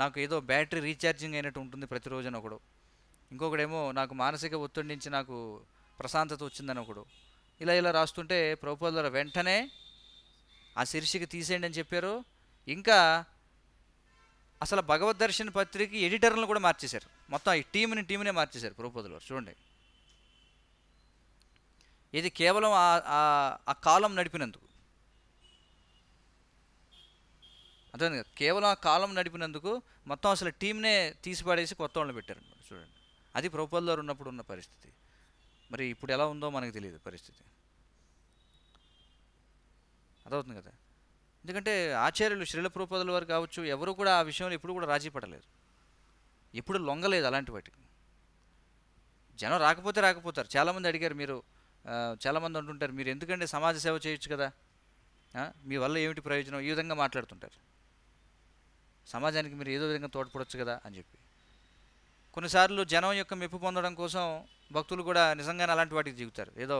నాకు ఏదో బ్యాటరీ రీఛార్జింగ్ అయినట్టు ఉంటుంది ప్రతిరోజున ఒకడు ఇంకొకడేమో నాకు మానసిక ఒత్తిడి నుంచి నాకు ప్రశాంతత వచ్చిందని ఒకడు ఇలా ఇలా రాస్తుంటే ప్రభుత్వాల వెంటనే ఆ శీర్షిక తీసేయండి అని చెప్పారు ఇంకా అసలు భగవద్ దర్శన్ పత్రిక ఎడిటర్లను కూడా మార్చేశారు మొత్తం ఈ టీంని టీంనే మార్చేశారు ప్రూపదులు చూడండి ఇది కేవలం ఆ కాలం నడిపినందుకు అదే కదా కేవలం ఆ కాలం నడిపినందుకు మొత్తం అసలు టీంనే తీసిపడేసి కొత్త వాళ్ళని పెట్టారు చూడండి అది ప్రొపోజల్దారు ఉన్నప్పుడు ఉన్న పరిస్థితి మరి ఇప్పుడు ఎలా ఉందో మనకు తెలియదు పరిస్థితి అదవుతుంది కదా ఎందుకంటే ఆచార్యులు శ్రీల ప్రూపదల వారు కావచ్చు ఎవరు కూడా ఆ విషయంలో ఎప్పుడు కూడా రాజీ పడలేరు ఎప్పుడు లొంగలేదు అలాంటి వాటికి జనం రాకపోతే రాకపోతారు చాలామంది అడిగారు మీరు చాలామంది అంటుంటారు మీరు ఎందుకంటే సమాజ సేవ చేయొచ్చు కదా మీ వల్ల ఏమిటి ప్రయోజనం ఈ విధంగా మాట్లాడుతుంటారు సమాజానికి మీరు ఏదో విధంగా తోడ్పడవచ్చు కదా అని చెప్పి కొన్నిసార్లు జనం యొక్క మెప్పు పొందడం కోసం భక్తులు కూడా నిజంగానే అలాంటి వాటికి దిగుతారు ఏదో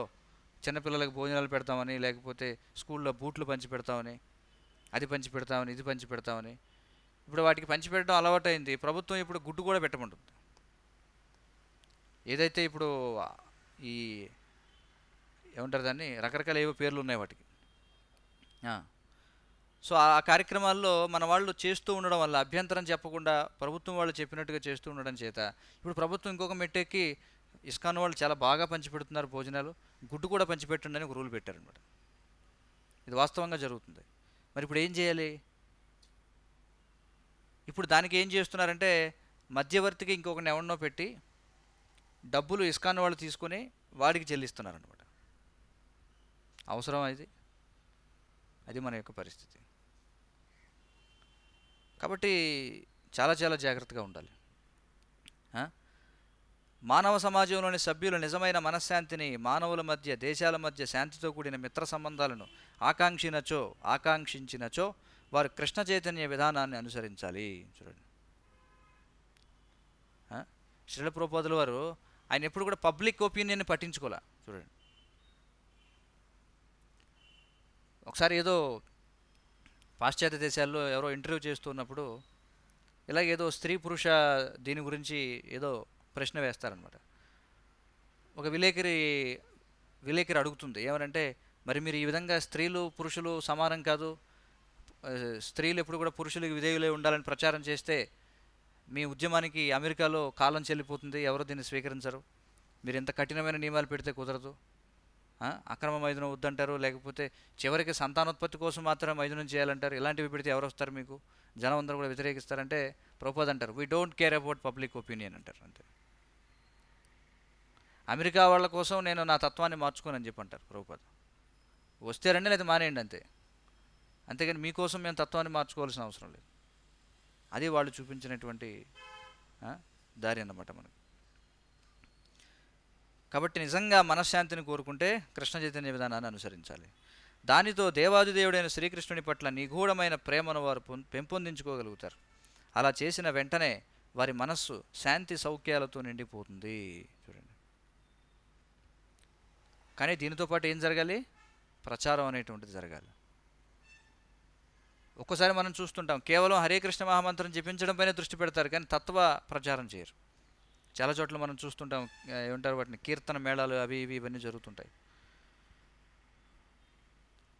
చిన్నపిల్లలకు భోజనాలు పెడతామని లేకపోతే స్కూల్లో బూట్లు పంచి పెడతామని అది పంచి పెడతామని ఇది పంచి పెడతామని ఇప్పుడు వాటికి పంచిపెట్టడం అయింది ప్రభుత్వం ఇప్పుడు గుడ్డు కూడా పెట్టమంటుంది ఏదైతే ఇప్పుడు ఈ ఏమంటారు దాన్ని రకరకాల ఏవో పేర్లు ఉన్నాయి వాటికి సో ఆ కార్యక్రమాల్లో మన వాళ్ళు చేస్తూ ఉండడం వల్ల అభ్యంతరం చెప్పకుండా ప్రభుత్వం వాళ్ళు చెప్పినట్టుగా చేస్తూ ఉండడం చేత ఇప్పుడు ప్రభుత్వం ఇంకొక మెట్టెక్కి ఇస్కాన్ వాళ్ళు చాలా బాగా పంచిపెడుతున్నారు భోజనాలు గుడ్డు కూడా పంచిపెట్టండి అని ఒక రూల్ పెట్టారనమాట ఇది వాస్తవంగా జరుగుతుంది మరి ఇప్పుడు ఏం చేయాలి ఇప్పుడు దానికి ఏం చేస్తున్నారంటే మధ్యవర్తికి ఇంకొకరిని ఎవరినో పెట్టి డబ్బులు ఇస్కాన్ వాళ్ళు తీసుకొని వాడికి చెల్లిస్తున్నారనమాట అవసరం అది అది మన యొక్క పరిస్థితి కాబట్టి చాలా చాలా జాగ్రత్తగా ఉండాలి మానవ సమాజంలోని సభ్యులు నిజమైన మనశ్శాంతిని మానవుల మధ్య దేశాల మధ్య శాంతితో కూడిన మిత్ర సంబంధాలను ఆకాంక్షినచో ఆకాంక్షించినచో వారు కృష్ణ చైతన్య విధానాన్ని అనుసరించాలి చూడండి శ్రీల ప్రోపోదుల వారు ఆయన ఎప్పుడు కూడా పబ్లిక్ ఒపీనియన్ని పట్టించుకోలే చూడండి ఒకసారి ఏదో పాశ్చాత్య దేశాల్లో ఎవరో ఇంటర్వ్యూ చేస్తున్నప్పుడు ఇలాగేదో స్త్రీ పురుష దీని గురించి ఏదో ప్రశ్న వేస్తారనమాట ఒక విలేకరి విలేకరి అడుగుతుంది ఏమనంటే మరి మీరు ఈ విధంగా స్త్రీలు పురుషులు సమానం కాదు స్త్రీలు ఎప్పుడు కూడా పురుషులకు విధేయులే ఉండాలని ప్రచారం చేస్తే మీ ఉద్యమానికి అమెరికాలో కాలం చెల్లిపోతుంది ఎవరు దీన్ని స్వీకరించరు మీరు ఎంత కఠినమైన నియమాలు పెడితే కుదరదు అక్రమ మైదనం వద్దంటారు లేకపోతే చివరికి సంతానోత్పత్తి కోసం మాత్రం మైదనం చేయాలంటారు ఇలాంటివి పెడితే ఎవరు వస్తారు మీకు జనం అందరూ కూడా వ్యతిరేకిస్తారంటే ప్రపోజ్ అంటారు we don't care about public opinion అంటారు అంతే అమెరికా వాళ్ళ కోసం నేను నా తత్వాన్ని మార్చుకోనని చెప్పి అంటారు ప్రభుపాద వస్తే రండి లేదా మానేయండి అంతే అంతేగాని మీకోసం మేము తత్వాన్ని మార్చుకోవాల్సిన అవసరం లేదు అది వాళ్ళు చూపించినటువంటి దారి అన్నమాట మనకు కాబట్టి నిజంగా మనశ్శాంతిని కోరుకుంటే కృష్ణ చైతన్య విధానాన్ని అనుసరించాలి దానితో దేవాదిదేవుడైన శ్రీకృష్ణుని పట్ల నిగూఢమైన ప్రేమను వారు పెంపొందించుకోగలుగుతారు అలా చేసిన వెంటనే వారి మనస్సు శాంతి సౌఖ్యాలతో నిండిపోతుంది చూడండి కానీ దీనితో పాటు ఏం జరగాలి ప్రచారం అనేటువంటిది జరగాలి ఒక్కోసారి మనం చూస్తుంటాం కేవలం హరే కృష్ణ మహామంత్రం జపించడం పైన దృష్టి పెడతారు కానీ తత్వ ప్రచారం చేయరు చాలా చోట్ల మనం చూస్తుంటాం ఏమంటారు వాటిని కీర్తన మేళాలు అవి ఇవి ఇవన్నీ జరుగుతుంటాయి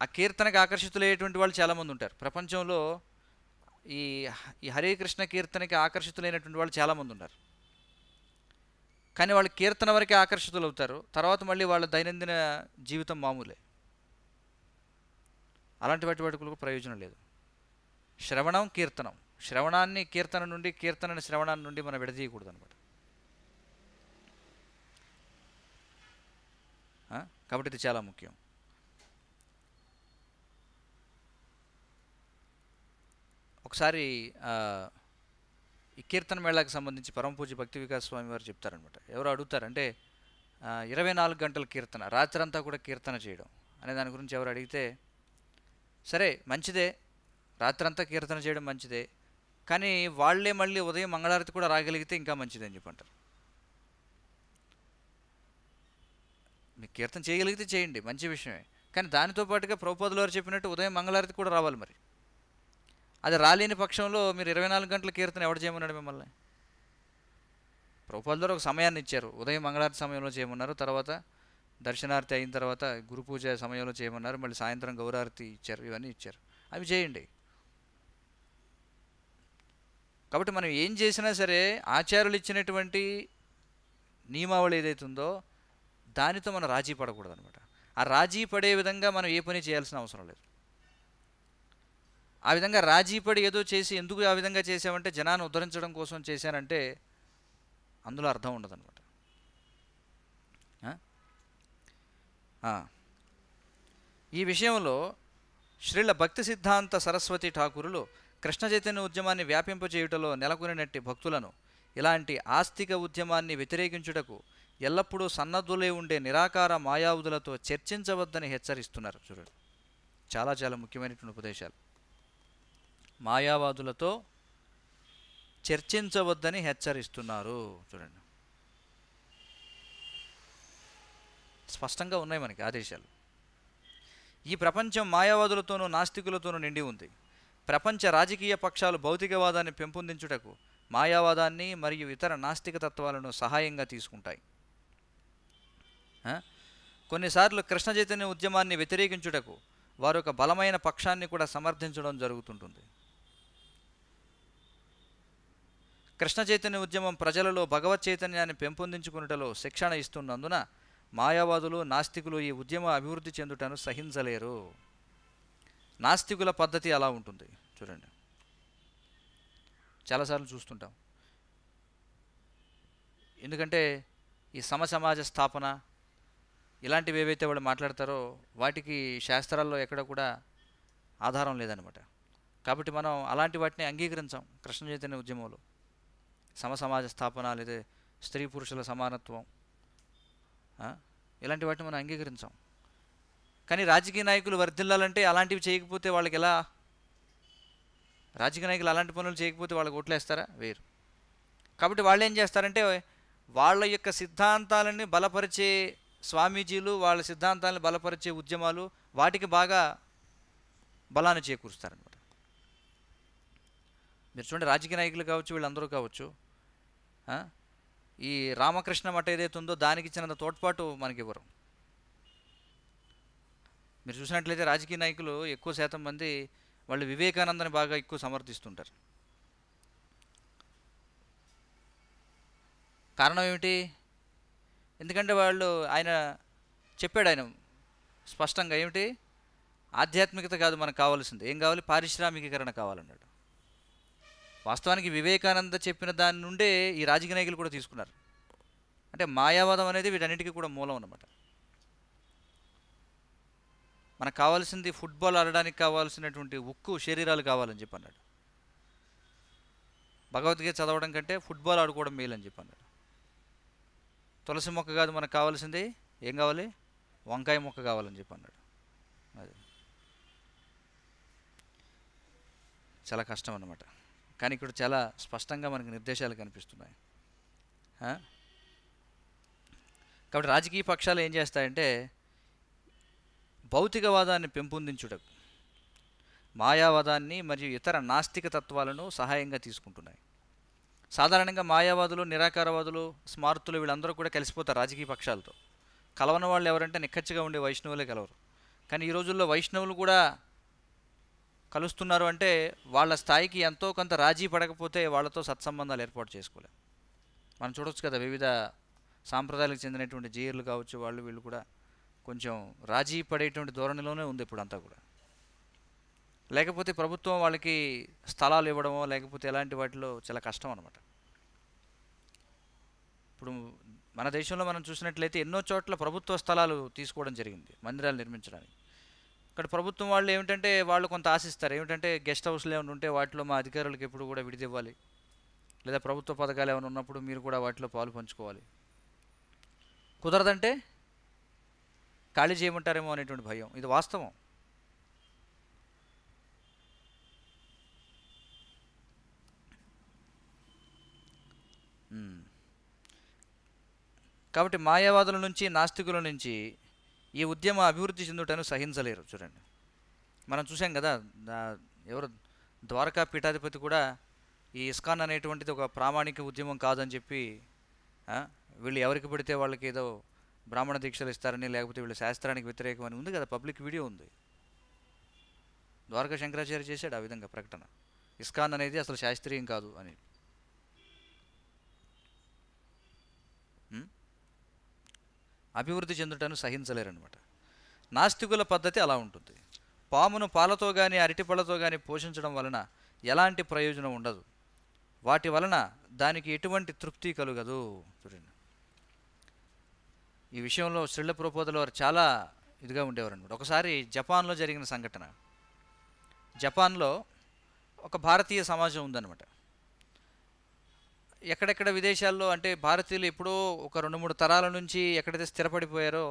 ఆ కీర్తనకు ఆకర్షితులయ్యేటువంటి వాళ్ళు చాలామంది ఉంటారు ప్రపంచంలో ఈ ఈ హరే కృష్ణ కీర్తనకి ఆకర్షితులైనటువంటి వాళ్ళు చాలామంది ఉన్నారు కానీ వాళ్ళు కీర్తన వరకే ఆకర్షితులు అవుతారు తర్వాత మళ్ళీ వాళ్ళ దైనందిన జీవితం మామూలే అలాంటి వాటి వాటికి ప్రయోజనం లేదు శ్రవణం కీర్తనం శ్రవణాన్ని కీర్తన నుండి కీర్తనని శ్రవణాన్ని నుండి మనం విడదీయకూడదు అనమాట కాబట్టి ఇది చాలా ముఖ్యం ఒకసారి ఈ కీర్తన మేళాకు సంబంధించి పరమపూజ భక్తి వికాస్ స్వామి వారు చెప్తారనమాట ఎవరు అడుగుతారంటే ఇరవై నాలుగు గంటల కీర్తన రాత్రంతా కూడా కీర్తన చేయడం అనే దాని గురించి ఎవరు అడిగితే సరే మంచిదే రాత్రంతా కీర్తన చేయడం మంచిదే కానీ వాళ్లే మళ్ళీ ఉదయం మంగళారతి కూడా రాగలిగితే ఇంకా అని చెప్పంటారు మీ కీర్తన చేయగలిగితే చేయండి మంచి విషయమే కానీ దానితో పాటుగా ప్రభుపాదులు వారు చెప్పినట్టు ఉదయం మంగళారతి కూడా రావాలి మరి అది రాలేని పక్షంలో మీరు ఇరవై నాలుగు గంటల కీర్తన ఎవరు చేయమన్నాడు మిమ్మల్ని ద్వారా ఒక సమయాన్ని ఇచ్చారు ఉదయం మంగళారతి సమయంలో చేయమన్నారు తర్వాత దర్శనార్తి అయిన తర్వాత గురు పూజ సమయంలో చేయమన్నారు మళ్ళీ సాయంత్రం గౌరారతి ఇచ్చారు ఇవన్నీ ఇచ్చారు అవి చేయండి కాబట్టి మనం ఏం చేసినా సరే ఆచార్యులు ఇచ్చినటువంటి నియమావళి ఏదైతే ఉందో దానితో మనం రాజీ పడకూడదు అనమాట ఆ రాజీ పడే విధంగా మనం ఏ పని చేయాల్సిన అవసరం లేదు ఆ విధంగా రాజీపడి ఏదో చేసి ఎందుకు ఆ విధంగా చేసామంటే జనాన్ని ఉద్ధరించడం కోసం చేశానంటే అందులో అర్థం ఉండదన్నమాట ఈ విషయంలో శ్రీల భక్తి సిద్ధాంత సరస్వతి ఠాకూరులు కృష్ణ చైతన్య ఉద్యమాన్ని వ్యాపింపచేయుటలో నెలకొనినట్టి భక్తులను ఇలాంటి ఆస్తిక ఉద్యమాన్ని వ్యతిరేకించుటకు ఎల్లప్పుడూ సన్నద్ధులే ఉండే నిరాకార మాయావుదులతో చర్చించవద్దని హెచ్చరిస్తున్నారు చూడండి చాలా చాలా ముఖ్యమైనటువంటి ఉపదేశాలు మాయావాదులతో చర్చించవద్దని హెచ్చరిస్తున్నారు చూడండి స్పష్టంగా ఉన్నాయి మనకి ఆదేశాలు ఈ ప్రపంచం మాయావాదులతోనూ నాస్తికులతోనూ నిండి ఉంది ప్రపంచ రాజకీయ పక్షాలు భౌతికవాదాన్ని పెంపొందించుటకు మాయావాదాన్ని మరియు ఇతర నాస్తిక తత్వాలను సహాయంగా తీసుకుంటాయి కొన్నిసార్లు కృష్ణ చైతన్య ఉద్యమాన్ని వ్యతిరేకించుటకు వారు ఒక బలమైన పక్షాన్ని కూడా సమర్థించడం జరుగుతుంటుంది కృష్ణ చైతన్య ఉద్యమం ప్రజలలో భగవత్ చైతన్యాన్ని పెంపొందించుకున్నటలో శిక్షణ ఇస్తున్నందున మాయావాదులు నాస్తికులు ఈ ఉద్యమ అభివృద్ధి చెందుటను సహించలేరు నాస్తికుల పద్ధతి అలా ఉంటుంది చూడండి చాలాసార్లు చూస్తుంటాం ఎందుకంటే ఈ సమసమాజ స్థాపన ఇలాంటివి ఏవైతే వాళ్ళు మాట్లాడతారో వాటికి శాస్త్రాల్లో ఎక్కడ కూడా ఆధారం లేదనమాట కాబట్టి మనం అలాంటి వాటిని అంగీకరించాం కృష్ణ చైతన్య ఉద్యమంలో సమసమాజ స్థాపన లేదా స్త్రీ పురుషుల సమానత్వం ఇలాంటి వాటిని మనం అంగీకరించాం కానీ రాజకీయ నాయకులు వర్ధిల్లాలంటే అలాంటివి చేయకపోతే వాళ్ళకి ఎలా రాజకీయ నాయకులు అలాంటి పనులు చేయకపోతే వాళ్ళకి ఓట్లేస్తారా వేరు కాబట్టి వాళ్ళు ఏం చేస్తారంటే వాళ్ళ యొక్క సిద్ధాంతాలని బలపరిచే స్వామీజీలు వాళ్ళ సిద్ధాంతాలను బలపరిచే ఉద్యమాలు వాటికి బాగా బలాన్ని చేకూరుస్తారండి మీరు చూడండి రాజకీయ నాయకులు కావచ్చు వీళ్ళందరూ కావచ్చు ఈ రామకృష్ణ మఠ ఏదైతే ఉందో దానికి ఇచ్చినంత తోడ్పాటు మనకి ఇవ్వరు మీరు చూసినట్లయితే రాజకీయ నాయకులు ఎక్కువ శాతం మంది వాళ్ళు వివేకానందని బాగా ఎక్కువ సమర్థిస్తుంటారు కారణం ఏమిటి ఎందుకంటే వాళ్ళు ఆయన చెప్పాడు ఆయన స్పష్టంగా ఏమిటి ఆధ్యాత్మికత కాదు మనకు కావాల్సింది ఏం కావాలి పారిశ్రామికీకరణ కావాలన్నాడు వాస్తవానికి వివేకానంద చెప్పిన దాని నుండే ఈ రాజకీయ నాయకులు కూడా తీసుకున్నారు అంటే మాయావాదం అనేది వీటన్నిటికీ కూడా మూలం అనమాట మనకు కావాల్సింది ఫుట్బాల్ ఆడడానికి కావాల్సినటువంటి ఉక్కు శరీరాలు కావాలని చెప్పి అన్నాడు భగవద్గీత చదవడం కంటే ఫుట్బాల్ ఆడుకోవడం మేలు అని చెప్పి అన్నాడు తులసి మొక్క కాదు మనకు కావాల్సింది ఏం కావాలి వంకాయ మొక్క కావాలని చెప్పి అన్నాడు అది చాలా కష్టం అన్నమాట కానీ ఇక్కడ చాలా స్పష్టంగా మనకు నిర్దేశాలు కనిపిస్తున్నాయి కాబట్టి రాజకీయ పక్షాలు ఏం చేస్తాయంటే భౌతికవాదాన్ని పెంపొందించుటకు మాయావాదాన్ని మరియు ఇతర నాస్తిక తత్వాలను సహాయంగా తీసుకుంటున్నాయి సాధారణంగా మాయావాదులు నిరాకారవాదులు స్మార్తులు వీళ్ళందరూ కూడా కలిసిపోతారు రాజకీయ పక్షాలతో కలవని వాళ్ళు ఎవరంటే నిక్కచ్చిగా ఉండే వైష్ణవులే కలవరు కానీ ఈ రోజుల్లో వైష్ణవులు కూడా కలుస్తున్నారు అంటే వాళ్ళ స్థాయికి ఎంతో కొంత రాజీ పడకపోతే వాళ్ళతో సత్సంబంధాలు ఏర్పాటు చేసుకోలేం మనం చూడవచ్చు కదా వివిధ సాంప్రదాయాలకు చెందినటువంటి జీర్లు కావచ్చు వాళ్ళు వీళ్ళు కూడా కొంచెం రాజీ పడేటువంటి ధోరణిలోనే ఉంది ఇప్పుడు అంతా కూడా లేకపోతే ప్రభుత్వం వాళ్ళకి స్థలాలు ఇవ్వడమో లేకపోతే ఎలాంటి వాటిలో చాలా కష్టం అనమాట ఇప్పుడు మన దేశంలో మనం చూసినట్లయితే ఎన్నో చోట్ల ప్రభుత్వ స్థలాలు తీసుకోవడం జరిగింది మందిరాలు నిర్మించడానికి ఇక్కడ ప్రభుత్వం వాళ్ళు ఏమిటంటే వాళ్ళు కొంత ఆశిస్తారు ఏమిటంటే గెస్ట్ హౌస్లు ఏమైనా ఉంటే వాటిలో మా అధికారులకు ఎప్పుడు కూడా విడిదివ్వాలి లేదా ప్రభుత్వ పథకాలు ఏమైనా ఉన్నప్పుడు మీరు కూడా వాటిలో పాలు పంచుకోవాలి కుదరదంటే ఖాళీ చేయమంటారేమో అనేటువంటి భయం ఇది వాస్తవం కాబట్టి మాయావాదుల నుంచి నాస్తికుల నుంచి ఈ ఉద్యమ అభివృద్ధి చెందుటను సహించలేరు చూడండి మనం చూసాం కదా ఎవరు ద్వారకా పీఠాధిపతి కూడా ఈ ఇస్కాన్ అనేటువంటిది ఒక ప్రామాణిక ఉద్యమం కాదని చెప్పి వీళ్ళు ఎవరికి పడితే వాళ్ళకి ఏదో బ్రాహ్మణ దీక్షలు ఇస్తారని లేకపోతే వీళ్ళు శాస్త్రానికి వ్యతిరేకమని ఉంది కదా పబ్లిక్ వీడియో ఉంది ద్వారకా శంకరాచార్య చేశాడు ఆ విధంగా ప్రకటన ఇస్కాన్ అనేది అసలు శాస్త్రీయం కాదు అని అభివృద్ధి చెందుటను సహించలేరనమాట నాస్తికుల పద్ధతి అలా ఉంటుంది పామును పాలతో కానీ అరటిపళ్ళతో కానీ పోషించడం వలన ఎలాంటి ప్రయోజనం ఉండదు వాటి వలన దానికి ఎటువంటి తృప్తి కలుగదు చూడండి ఈ విషయంలో శ్రీల ప్రపోదల వారు చాలా ఇదిగా ఉండేవారు అనమాట ఒకసారి జపాన్లో జరిగిన సంఘటన జపాన్లో ఒక భారతీయ సమాజం ఉందన్నమాట ఎక్కడెక్కడ విదేశాల్లో అంటే భారతీయులు ఎప్పుడో ఒక రెండు మూడు తరాల నుంచి ఎక్కడైతే స్థిరపడిపోయారో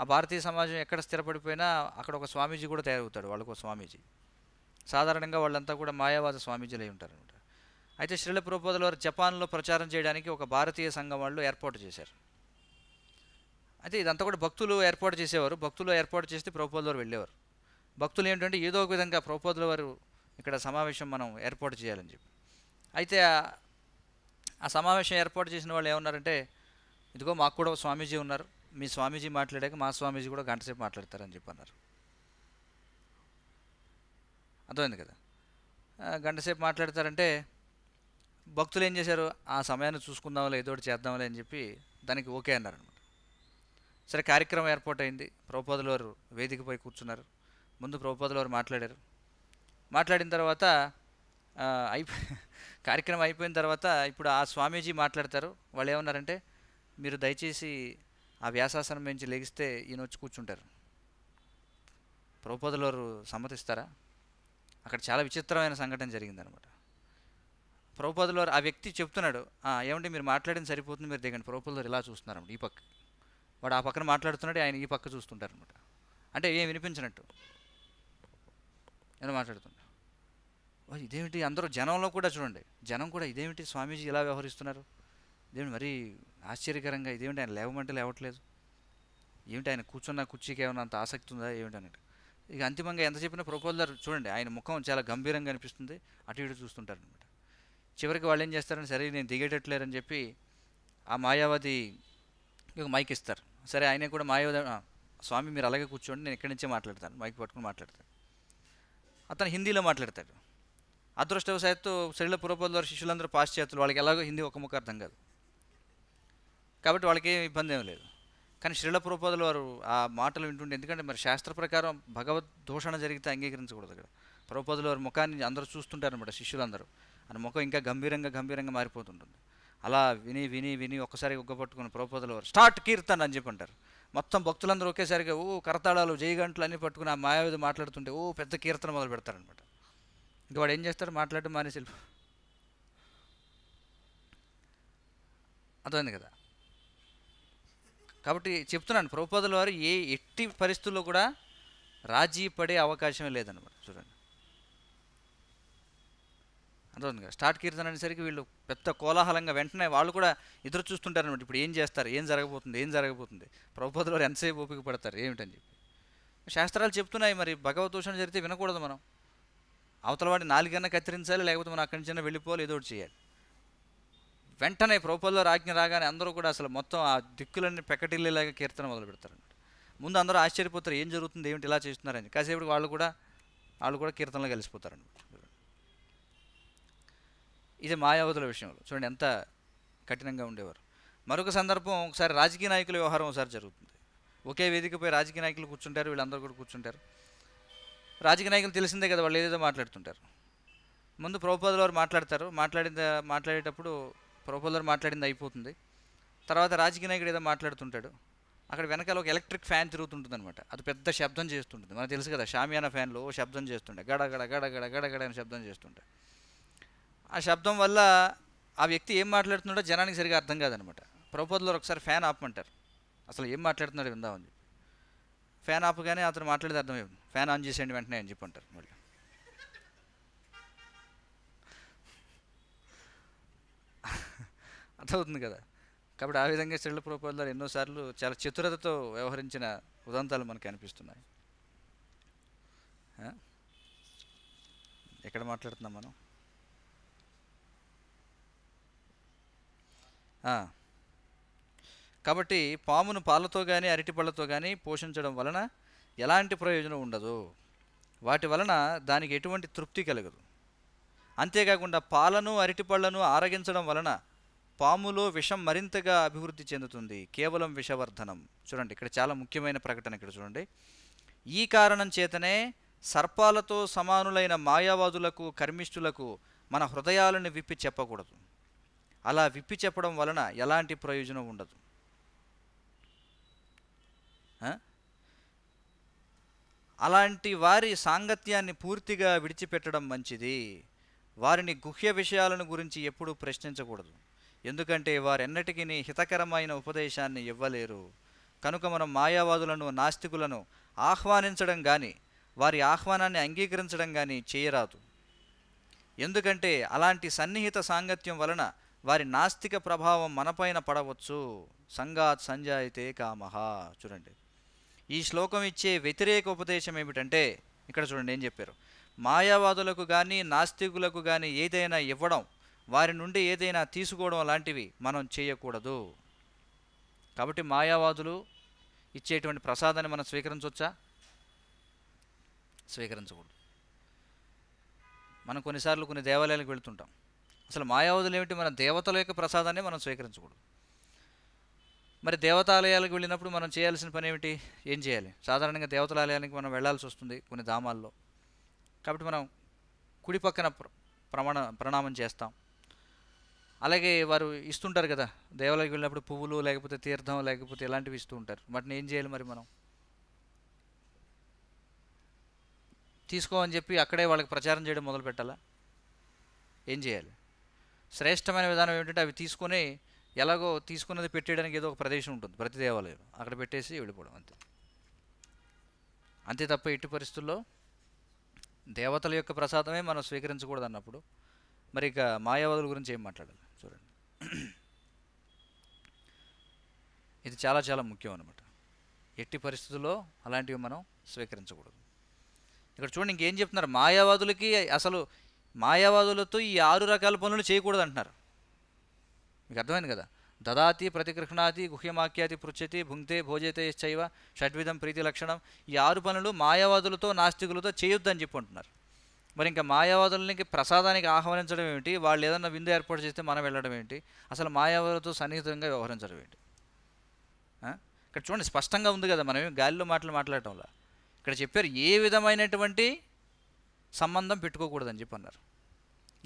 ఆ భారతీయ సమాజం ఎక్కడ స్థిరపడిపోయినా అక్కడ ఒక స్వామీజీ కూడా తయారవుతాడు వాళ్ళకు ఒక స్వామీజీ సాధారణంగా వాళ్ళంతా కూడా మాయావాద స్వామీజీలు అయి ఉంటారనమాట అయితే శ్రీల ప్రభుపాదుల వారు జపాన్లో ప్రచారం చేయడానికి ఒక భారతీయ సంఘం వాళ్ళు ఏర్పాటు చేశారు అయితే ఇదంతా కూడా భక్తులు ఏర్పాటు చేసేవారు భక్తులు ఏర్పాటు చేస్తే ప్రభుపాదుల వారు వెళ్ళేవారు భక్తులు ఏంటంటే ఏదో ఒక విధంగా ప్రభుపాదుల వారు ఇక్కడ సమావేశం మనం ఏర్పాటు చేయాలని చెప్పి అయితే ఆ సమావేశం ఏర్పాటు చేసిన వాళ్ళు ఏమన్నారంటే ఇదిగో మాకు కూడా స్వామీజీ ఉన్నారు మీ స్వామీజీ మాట్లాడాక మా స్వామీజీ కూడా గంటసేపు మాట్లాడతారని చెప్పన్నారు అర్థమైంది కదా గంటసేపు మాట్లాడతారంటే భక్తులు ఏం చేశారు ఆ సమయాన్ని చూసుకుందాంలే ఏదో చేద్దాంలే అని చెప్పి దానికి ఓకే అన్నారనమాట సరే కార్యక్రమం ఏర్పాటైంది ప్రభుపాదులు వారు వేదికపై కూర్చున్నారు ముందు ప్రభుపాదులు వారు మాట్లాడారు మాట్లాడిన తర్వాత అయిపో కార్యక్రమం అయిపోయిన తర్వాత ఇప్పుడు ఆ స్వామీజీ మాట్లాడతారు వాళ్ళు ఏమన్నారంటే మీరు దయచేసి ఆ వ్యాసాసనం నుంచి లెగిస్తే ఈయన వచ్చి కూర్చుంటారు ప్రౌపదులవారు సమ్మతిస్తారా అక్కడ చాలా విచిత్రమైన సంఘటన జరిగిందనమాట వారు ఆ వ్యక్తి చెప్తున్నాడు ఏమంటే మీరు మాట్లాడింది సరిపోతుంది మీరు దిగండి ప్రౌపదులవారు ఇలా చూస్తున్నారు ఈ పక్క వాడు ఆ పక్కన మాట్లాడుతున్నాడు ఆయన ఈ పక్క చూస్తుంటారనమాట అంటే ఏం వినిపించినట్టు నేను మాట్లాడుతున్నాను ఇదేమిటి అందరూ జనంలో కూడా చూడండి జనం కూడా ఇదేమిటి స్వామీజీ ఇలా వ్యవహరిస్తున్నారు ఇదేమిటి మరీ ఆశ్చర్యకరంగా ఇదేమిటి ఆయన లేవమంటే లేవట్లేదు ఏమిటి ఆయన కూర్చున్న కుర్చీకి ఏమైనా అంత ఆసక్తి ఉందా ఏమిటి అన్నట్టు ఇక అంతిమంగా ఎంత చెప్పినా ప్రపోజర్ చూడండి ఆయన ముఖం చాలా గంభీరంగా అనిపిస్తుంది అటు ఇటు చూస్తుంటారు అనమాట చివరికి వాళ్ళు ఏం చేస్తారని సరే నేను దిగేటట్లేరని చెప్పి ఆ మాయావతి మైక్ ఇస్తారు సరే ఆయన కూడా మాయావతి స్వామి మీరు అలాగే కూర్చోండి నేను ఇక్కడి నుంచే మాట్లాడతాను మైక్ పట్టుకుని మాట్లాడతాను అతను హిందీలో మాట్లాడతాడు అదృష్టవశాత్తు శరీర పురపతివారు శిష్యులందరూ పాశ్చాత్యులు వాళ్ళకి ఎలాగో హిందీ ఒక ముక్క అర్థం కాదు కాబట్టి వాళ్ళకి ఇబ్బంది ఏం లేదు కానీ శ్రీల పురపదులు వారు ఆ మాటలు వింటుంటే ఎందుకంటే మరి శాస్త్ర ప్రకారం భగవద్ దూషణ జరిగితే అంగీకరించకూడదు అక్కడ పురపదులు వారి ముఖాన్ని అందరూ చూస్తుంటారనమాట శిష్యులందరూ అని ముఖం ఇంకా గంభీరంగా గంభీరంగా మారిపోతుంటుంది అలా విని విని విని ఒక్కసారి ఉగ్గపట్టుకుని పురపదులు వారు స్టార్ట్ కీర్తన్ అని చెప్పి అంటారు మొత్తం భక్తులందరూ ఒకేసారిగా ఓ కరతాళాలు జయగంటలు అన్నీ పట్టుకుని ఆ మాయావిధి మాట్లాడుతుంటే ఓ పెద్ద కీర్తన మొదలు పెడతారనమాట ఇంకా వాడు ఏం చేస్తారు మాట్లాడటం మానేసి అర్థమైంది కదా కాబట్టి చెప్తున్నాను ప్రభుపదుల వారు ఏ ఎట్టి పరిస్థితుల్లో కూడా రాజీ పడే అవకాశమే లేదనమాట చూడండి అర్థం కదా స్టార్ట్ కీర్తన అనేసరికి వీళ్ళు పెద్ద కోలాహలంగా వెంటనే వాళ్ళు కూడా ఎదురు చూస్తుంటారనమాట ఇప్పుడు ఏం చేస్తారు ఏం జరగబోతుంది ఏం జరగబోతుంది వారు ఎంతసేపు ఓపిక పడతారు ఏమిటని చెప్పి శాస్త్రాలు చెప్తున్నాయి మరి దూషణ జరిగితే వినకూడదు మనం అవతల వాడిని నాలుగైనా కత్తిరించాలి లేకపోతే మనం అక్కడి నుంచి వెళ్ళిపోవాలి ఏదో ఒకటి చేయాలి వెంటనే ప్రోపల్లో రాజ్ఞ రాగానే అందరూ కూడా అసలు మొత్తం ఆ దిక్కులన్నీ పెక్కటిల్లేలాగా కీర్తన మొదలు పెడతారనమాట ముందు అందరూ ఆశ్చర్యపోతారు ఏం జరుగుతుంది ఏమిటి ఇలా చేస్తున్నారని కాసేపు వాళ్ళు కూడా వాళ్ళు కూడా కీర్తనలో కలిసిపోతారనమాట ఇది మాయావతుల విషయంలో చూడండి ఎంత కఠినంగా ఉండేవారు మరొక సందర్భం ఒకసారి రాజకీయ నాయకుల వ్యవహారం ఒకసారి జరుగుతుంది ఒకే వేదికపై రాజకీయ నాయకులు కూర్చుంటారు వీళ్ళందరూ కూడా కూర్చుంటారు రాజకీయ నాయకులు తెలిసిందే కదా వాళ్ళు ఏదేదో మాట్లాడుతుంటారు ముందు ప్రభుపాదుల వారు మాట్లాడతారు మాట్లాడిన మాట్లాడేటప్పుడు ప్రభుపాదుల మాట్లాడింది అయిపోతుంది తర్వాత రాజకీయ నాయకుడు ఏదో మాట్లాడుతుంటాడు అక్కడ వెనకాల ఒక ఎలక్ట్రిక్ ఫ్యాన్ తిరుగుతుంటుంది అనమాట అది పెద్ద శబ్దం చేస్తుంటుంది మనకు తెలుసు కదా షామియానా ఫ్యాన్లో శబ్దం చేస్తుండే గడ గడ గడ గడ గడ గడ అని శబ్దం చేస్తుంటే ఆ శబ్దం వల్ల ఆ వ్యక్తి ఏం మాట్లాడుతున్నాడో జనానికి సరిగా అర్థం కాదనమాట ప్రభుపాదులు ఒకసారి ఫ్యాన్ ఆపమంటారు అసలు ఏం మాట్లాడుతున్నాడు విందామని ఫ్యాన్ ఆపగానే అతను మాట్లాడితే అర్థమైంది ఫ్యాన్ ఆన్ చేసేయండి వెంటనే అని చెప్పి ఉంటారు మళ్ళీ అర్థమవుతుంది కదా కాబట్టి ఆ విధంగా స్త్రీల ప్రపోజల్ ఎన్నోసార్లు చాలా చతురతతో వ్యవహరించిన ఉదంతాలు మనకు అనిపిస్తున్నాయి ఎక్కడ మాట్లాడుతున్నాం మనం కాబట్టి పామును పాలతో కానీ అరటిపళ్ళతో కానీ పోషించడం వలన ఎలాంటి ప్రయోజనం ఉండదు వాటి వలన దానికి ఎటువంటి తృప్తి కలగదు అంతేకాకుండా పాలను అరటిపళ్ళను ఆరగించడం వలన పాములో విషం మరింతగా అభివృద్ధి చెందుతుంది కేవలం విషవర్ధనం చూడండి ఇక్కడ చాలా ముఖ్యమైన ప్రకటన ఇక్కడ చూడండి ఈ కారణం చేతనే సర్పాలతో సమానులైన మాయావాదులకు కర్మిష్ఠులకు మన హృదయాలను విప్పి చెప్పకూడదు అలా విప్పి చెప్పడం వలన ఎలాంటి ప్రయోజనం ఉండదు అలాంటి వారి సాంగత్యాన్ని పూర్తిగా విడిచిపెట్టడం మంచిది వారిని గుహ్య విషయాలను గురించి ఎప్పుడూ ప్రశ్నించకూడదు ఎందుకంటే వారు ఎన్నటికీ హితకరమైన ఉపదేశాన్ని ఇవ్వలేరు కనుక మనం మాయావాదులను నాస్తికులను ఆహ్వానించడం కానీ వారి ఆహ్వానాన్ని అంగీకరించడం కానీ చేయరాదు ఎందుకంటే అలాంటి సన్నిహిత సాంగత్యం వలన వారి నాస్తిక ప్రభావం మనపైన పడవచ్చు సంగాత్ సంజాయితే కామహ చూడండి ఈ శ్లోకం ఇచ్చే వ్యతిరేక ఉపదేశం ఏమిటంటే ఇక్కడ చూడండి ఏం చెప్పారు మాయావాదులకు కానీ నాస్తికులకు కానీ ఏదైనా ఇవ్వడం వారి నుండి ఏదైనా తీసుకోవడం లాంటివి మనం చేయకూడదు కాబట్టి మాయావాదులు ఇచ్చేటువంటి ప్రసాదాన్ని మనం స్వీకరించవచ్చా స్వీకరించకూడదు మనం కొన్నిసార్లు కొన్ని దేవాలయాలకు వెళ్తుంటాం అసలు మాయావాదులు ఏమిటి మన దేవతల యొక్క ప్రసాదాన్ని మనం స్వీకరించకూడదు మరి దేవతాలయాలకు వెళ్ళినప్పుడు మనం చేయాల్సిన పని ఏమిటి ఏం చేయాలి సాధారణంగా దేవతాలయానికి మనం వెళ్లాల్సి వస్తుంది కొన్ని ధామాల్లో కాబట్టి మనం కుడి పక్కన ప్రమాణ ప్రణామం చేస్తాం అలాగే వారు ఇస్తుంటారు కదా దేవాలయకి వెళ్ళినప్పుడు పువ్వులు లేకపోతే తీర్థం లేకపోతే ఇలాంటివి ఇస్తూ ఉంటారు వాటిని ఏం చేయాలి మరి మనం తీసుకోమని చెప్పి అక్కడే వాళ్ళకి ప్రచారం చేయడం మొదలు పెట్టాలా ఏం చేయాలి శ్రేష్టమైన విధానం ఏమిటంటే అవి తీసుకొని ఎలాగో తీసుకున్నది పెట్టేయడానికి ఏదో ఒక ప్రదేశం ఉంటుంది ప్రతి దేవాలయం అక్కడ పెట్టేసి వెళ్ళిపోవడం అంతే అంతే తప్ప ఎట్టి పరిస్థితుల్లో దేవతల యొక్క ప్రసాదమే మనం స్వీకరించకూడదు అన్నప్పుడు మరి ఇక మాయావాదుల గురించి ఏం మాట్లాడాలి చూడండి ఇది చాలా చాలా ముఖ్యం అనమాట ఎట్టి పరిస్థితుల్లో అలాంటివి మనం స్వీకరించకూడదు ఇక్కడ చూడండి ఇంకేం చెప్తున్నారు మాయావాదులకి అసలు మాయావాదులతో ఈ ఆరు రకాల పనులు చేయకూడదు అంటున్నారు మీకు అర్థమైంది కదా దదాతి ప్రతికృష్ణాతి గుహ్యమాఖ్యాతి పృచ్చతి భుంక్తే భోజతే చైవ షడ్విధం ప్రీతి లక్షణం ఈ ఆరు పనులు మాయావాదులతో నాస్తికులతో చేయొద్దని చెప్పి ఉంటున్నారు మరి ఇంకా మాయావాదులకి ప్రసాదానికి ఆహ్వానించడం ఏమిటి వాళ్ళు ఏదన్నా విందు ఏర్పాటు చేస్తే మనం వెళ్ళడం ఏంటి అసలు మాయావాదులతో సన్నిహితంగా వ్యవహరించడం ఏంటి ఇక్కడ చూడండి స్పష్టంగా ఉంది కదా మనం గాలిలో మాటలు వల్ల ఇక్కడ చెప్పారు ఏ విధమైనటువంటి సంబంధం పెట్టుకోకూడదని చెప్పి అన్నారు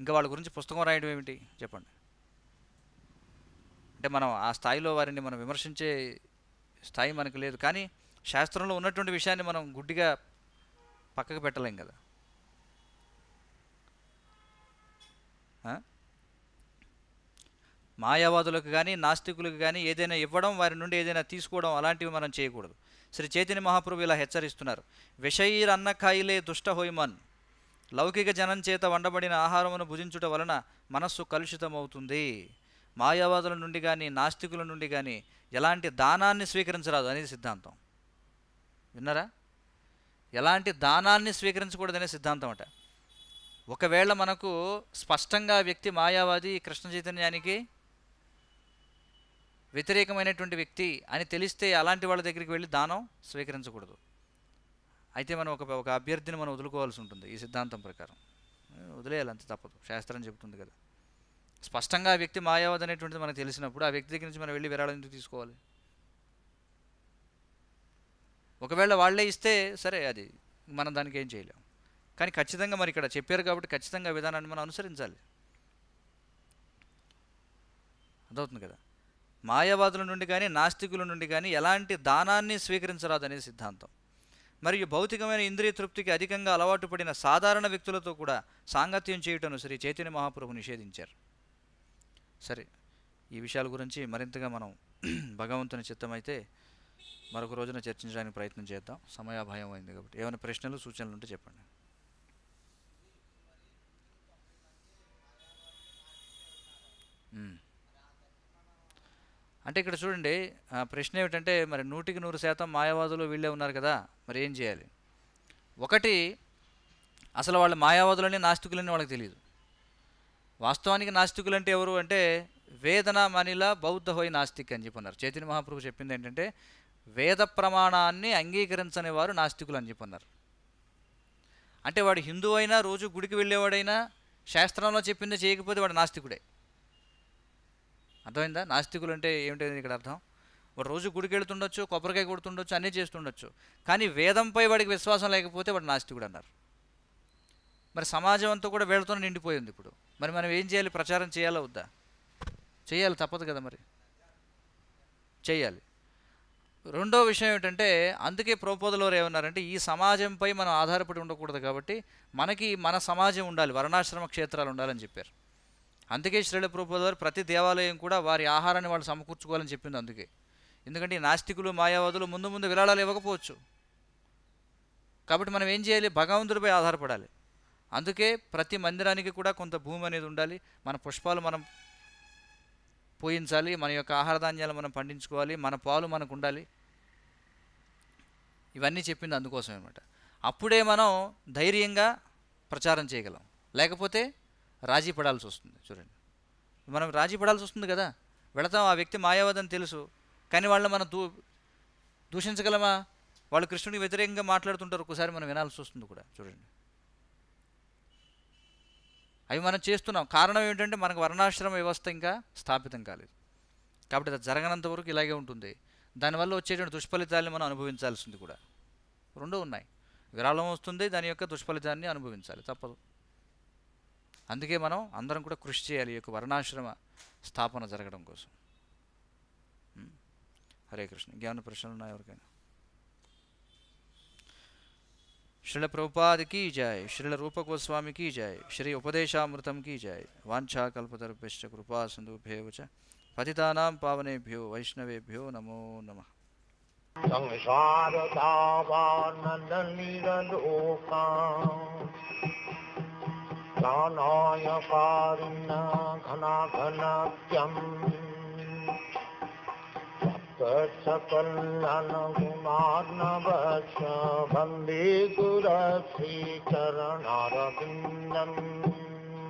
ఇంకా వాళ్ళ గురించి పుస్తకం రాయడం ఏమిటి చెప్పండి అంటే మనం ఆ స్థాయిలో వారిని మనం విమర్శించే స్థాయి మనకు లేదు కానీ శాస్త్రంలో ఉన్నటువంటి విషయాన్ని మనం గుడ్డిగా పక్కకు పెట్టలేం కదా మాయావాదులకు కానీ నాస్తికులకు కానీ ఏదైనా ఇవ్వడం వారి నుండి ఏదైనా తీసుకోవడం అలాంటివి మనం చేయకూడదు శ్రీ చైతన్య మహాప్రభు ఇలా హెచ్చరిస్తున్నారు విషయీర్ అన్నకాయిలే హోయిమన్ లౌకిక జనం చేత వండబడిన ఆహారమును భుజించుట వలన మనస్సు కలుషితమవుతుంది మాయావాదుల నుండి కానీ నాస్తికుల నుండి కానీ ఎలాంటి దానాన్ని స్వీకరించరాదు అనేది సిద్ధాంతం విన్నారా ఎలాంటి దానాన్ని స్వీకరించకూడదనే సిద్ధాంతం అంట ఒకవేళ మనకు స్పష్టంగా వ్యక్తి మాయావాది కృష్ణ చైతన్యానికి వ్యతిరేకమైనటువంటి వ్యక్తి అని తెలిస్తే అలాంటి వాళ్ళ దగ్గరికి వెళ్ళి దానం స్వీకరించకూడదు అయితే మనం ఒక ఒక అభ్యర్థిని మనం వదులుకోవాల్సి ఉంటుంది ఈ సిద్ధాంతం ప్రకారం వదిలేయాలి అంత తప్పదు శాస్త్రం చెబుతుంది కదా స్పష్టంగా ఆ వ్యక్తి మాయావాది అనేటువంటిది మనకు తెలిసినప్పుడు ఆ వ్యక్తి దగ్గర నుంచి మనం వెళ్ళి విరాళం ఎందుకు తీసుకోవాలి ఒకవేళ వాళ్ళే ఇస్తే సరే అది మనం దానికి ఏం చేయలేం కానీ ఖచ్చితంగా మరి ఇక్కడ చెప్పారు కాబట్టి ఖచ్చితంగా విధానాన్ని మనం అనుసరించాలి అర్థవుతుంది కదా మాయావాదుల నుండి కానీ నాస్తికుల నుండి కానీ ఎలాంటి దానాన్ని స్వీకరించరాదనే సిద్ధాంతం మరియు భౌతికమైన ఇంద్రియ తృప్తికి అధికంగా అలవాటు పడిన సాధారణ వ్యక్తులతో కూడా సాంగత్యం చేయటను శ్రీ చైతన్య మహాప్రభు నిషేధించారు సరే ఈ విషయాల గురించి మరింతగా మనం భగవంతుని చిత్తమైతే మరొక రోజున చర్చించడానికి ప్రయత్నం చేద్దాం సమయాభాయం అయింది కాబట్టి ఏమైనా ప్రశ్నలు సూచనలు ఉంటే చెప్పండి అంటే ఇక్కడ చూడండి ప్రశ్న ఏమిటంటే మరి నూటికి నూరు శాతం మాయావాదులు వీళ్ళే ఉన్నారు కదా మరి ఏం చేయాలి ఒకటి అసలు వాళ్ళు మాయావాదులని నాస్తికులని వాళ్ళకి తెలియదు వాస్తవానికి నాస్తికులు అంటే ఎవరు అంటే వేదన మనిల బౌద్ధ హోయ్ నాస్తిక్ అని చెప్పన్నారు చైతన్య మహాప్రభు చెప్పింది ఏంటంటే వేద ప్రమాణాన్ని అంగీకరించని వారు నాస్తికులు అని చెప్పన్నారు అంటే వాడు హిందూ అయినా రోజు గుడికి వెళ్ళేవాడైనా శాస్త్రంలో చెప్పింది చేయకపోతే వాడు నాస్తికుడే అర్థమైందా నాస్తికులు అంటే ఏమిటది ఇక్కడ అర్థం వాడు రోజు గుడికి వెళుతుండొచ్చు కొబ్బరికాయ కొడుతుండొచ్చు అన్నీ చేస్తుండొచ్చు కానీ వేదంపై వాడికి విశ్వాసం లేకపోతే వాడు నాస్తికుడు అన్నారు మరి సమాజం అంతా కూడా వేళతో నిండిపోయింది ఇప్పుడు మరి మనం ఏం చేయాలి ప్రచారం చేయాలో వద్దా చేయాలి తప్పదు కదా మరి చేయాలి రెండో విషయం ఏమిటంటే అందుకే ప్రోపోజల్ వారు ఏమన్నారంటే ఈ సమాజంపై మనం ఆధారపడి ఉండకూడదు కాబట్టి మనకి మన సమాజం ఉండాలి వర్ణాశ్రమ క్షేత్రాలు ఉండాలని చెప్పారు అందుకే శ్రీల ప్రోపోజల్ వారు ప్రతి దేవాలయం కూడా వారి ఆహారాన్ని వాళ్ళు సమకూర్చుకోవాలని చెప్పింది అందుకే ఎందుకంటే ఈ నాస్తికులు మాయావాదులు ముందు ముందు విరాళాలు ఇవ్వకపోవచ్చు కాబట్టి మనం ఏం చేయాలి భగవంతుడిపై ఆధారపడాలి అందుకే ప్రతి మందిరానికి కూడా కొంత భూమి అనేది ఉండాలి మన పుష్పాలు మనం పూజించాలి మన యొక్క ఆహార ధాన్యాలు మనం పండించుకోవాలి మన పాలు మనకు ఉండాలి ఇవన్నీ చెప్పింది అందుకోసం అనమాట అప్పుడే మనం ధైర్యంగా ప్రచారం చేయగలం లేకపోతే రాజీ పడాల్సి వస్తుంది చూడండి మనం రాజీ పడాల్సి వస్తుంది కదా వెళతాం ఆ వ్యక్తి మాయావదని తెలుసు కానీ వాళ్ళని మనం దూ దూషించగలమా వాళ్ళు కృష్ణుడికి వ్యతిరేకంగా మాట్లాడుతుంటారు ఒకసారి మనం వినాల్సి వస్తుంది కూడా చూడండి అవి మనం చేస్తున్నాం కారణం ఏంటంటే మనకు వర్ణాశ్రమ వ్యవస్థ ఇంకా స్థాపితం కాలేదు కాబట్టి అది జరగనంత వరకు ఇలాగే ఉంటుంది దానివల్ల వచ్చేటువంటి దుష్ఫలితాలని మనం అనుభవించాల్సింది కూడా రెండు ఉన్నాయి విరాళం వస్తుంది దాని యొక్క దుష్ఫలితాన్ని అనుభవించాలి తప్పదు అందుకే మనం అందరం కూడా కృషి చేయాలి ఈ యొక్క వర్ణాశ్రమ స్థాపన జరగడం కోసం హరే కృష్ణ జ్ఞాన ప్రశ్నలు ఉన్నాయి ఎవరికైనా श्रील प्रभुपाद की जाय श्रील रूप गोस्वामी की जाय श्री उपदेशामृतम की जाय वांछा कल्पतरभ्य कृपा सिंधुभ्य च पतिता पावनेभ्यो वैष्णवेभ्यो नमो नम संसार घना घनात्यम कच्छ कल्लन कुमार्णवक्ष बम्बे गुरसी चरणारविन्दम्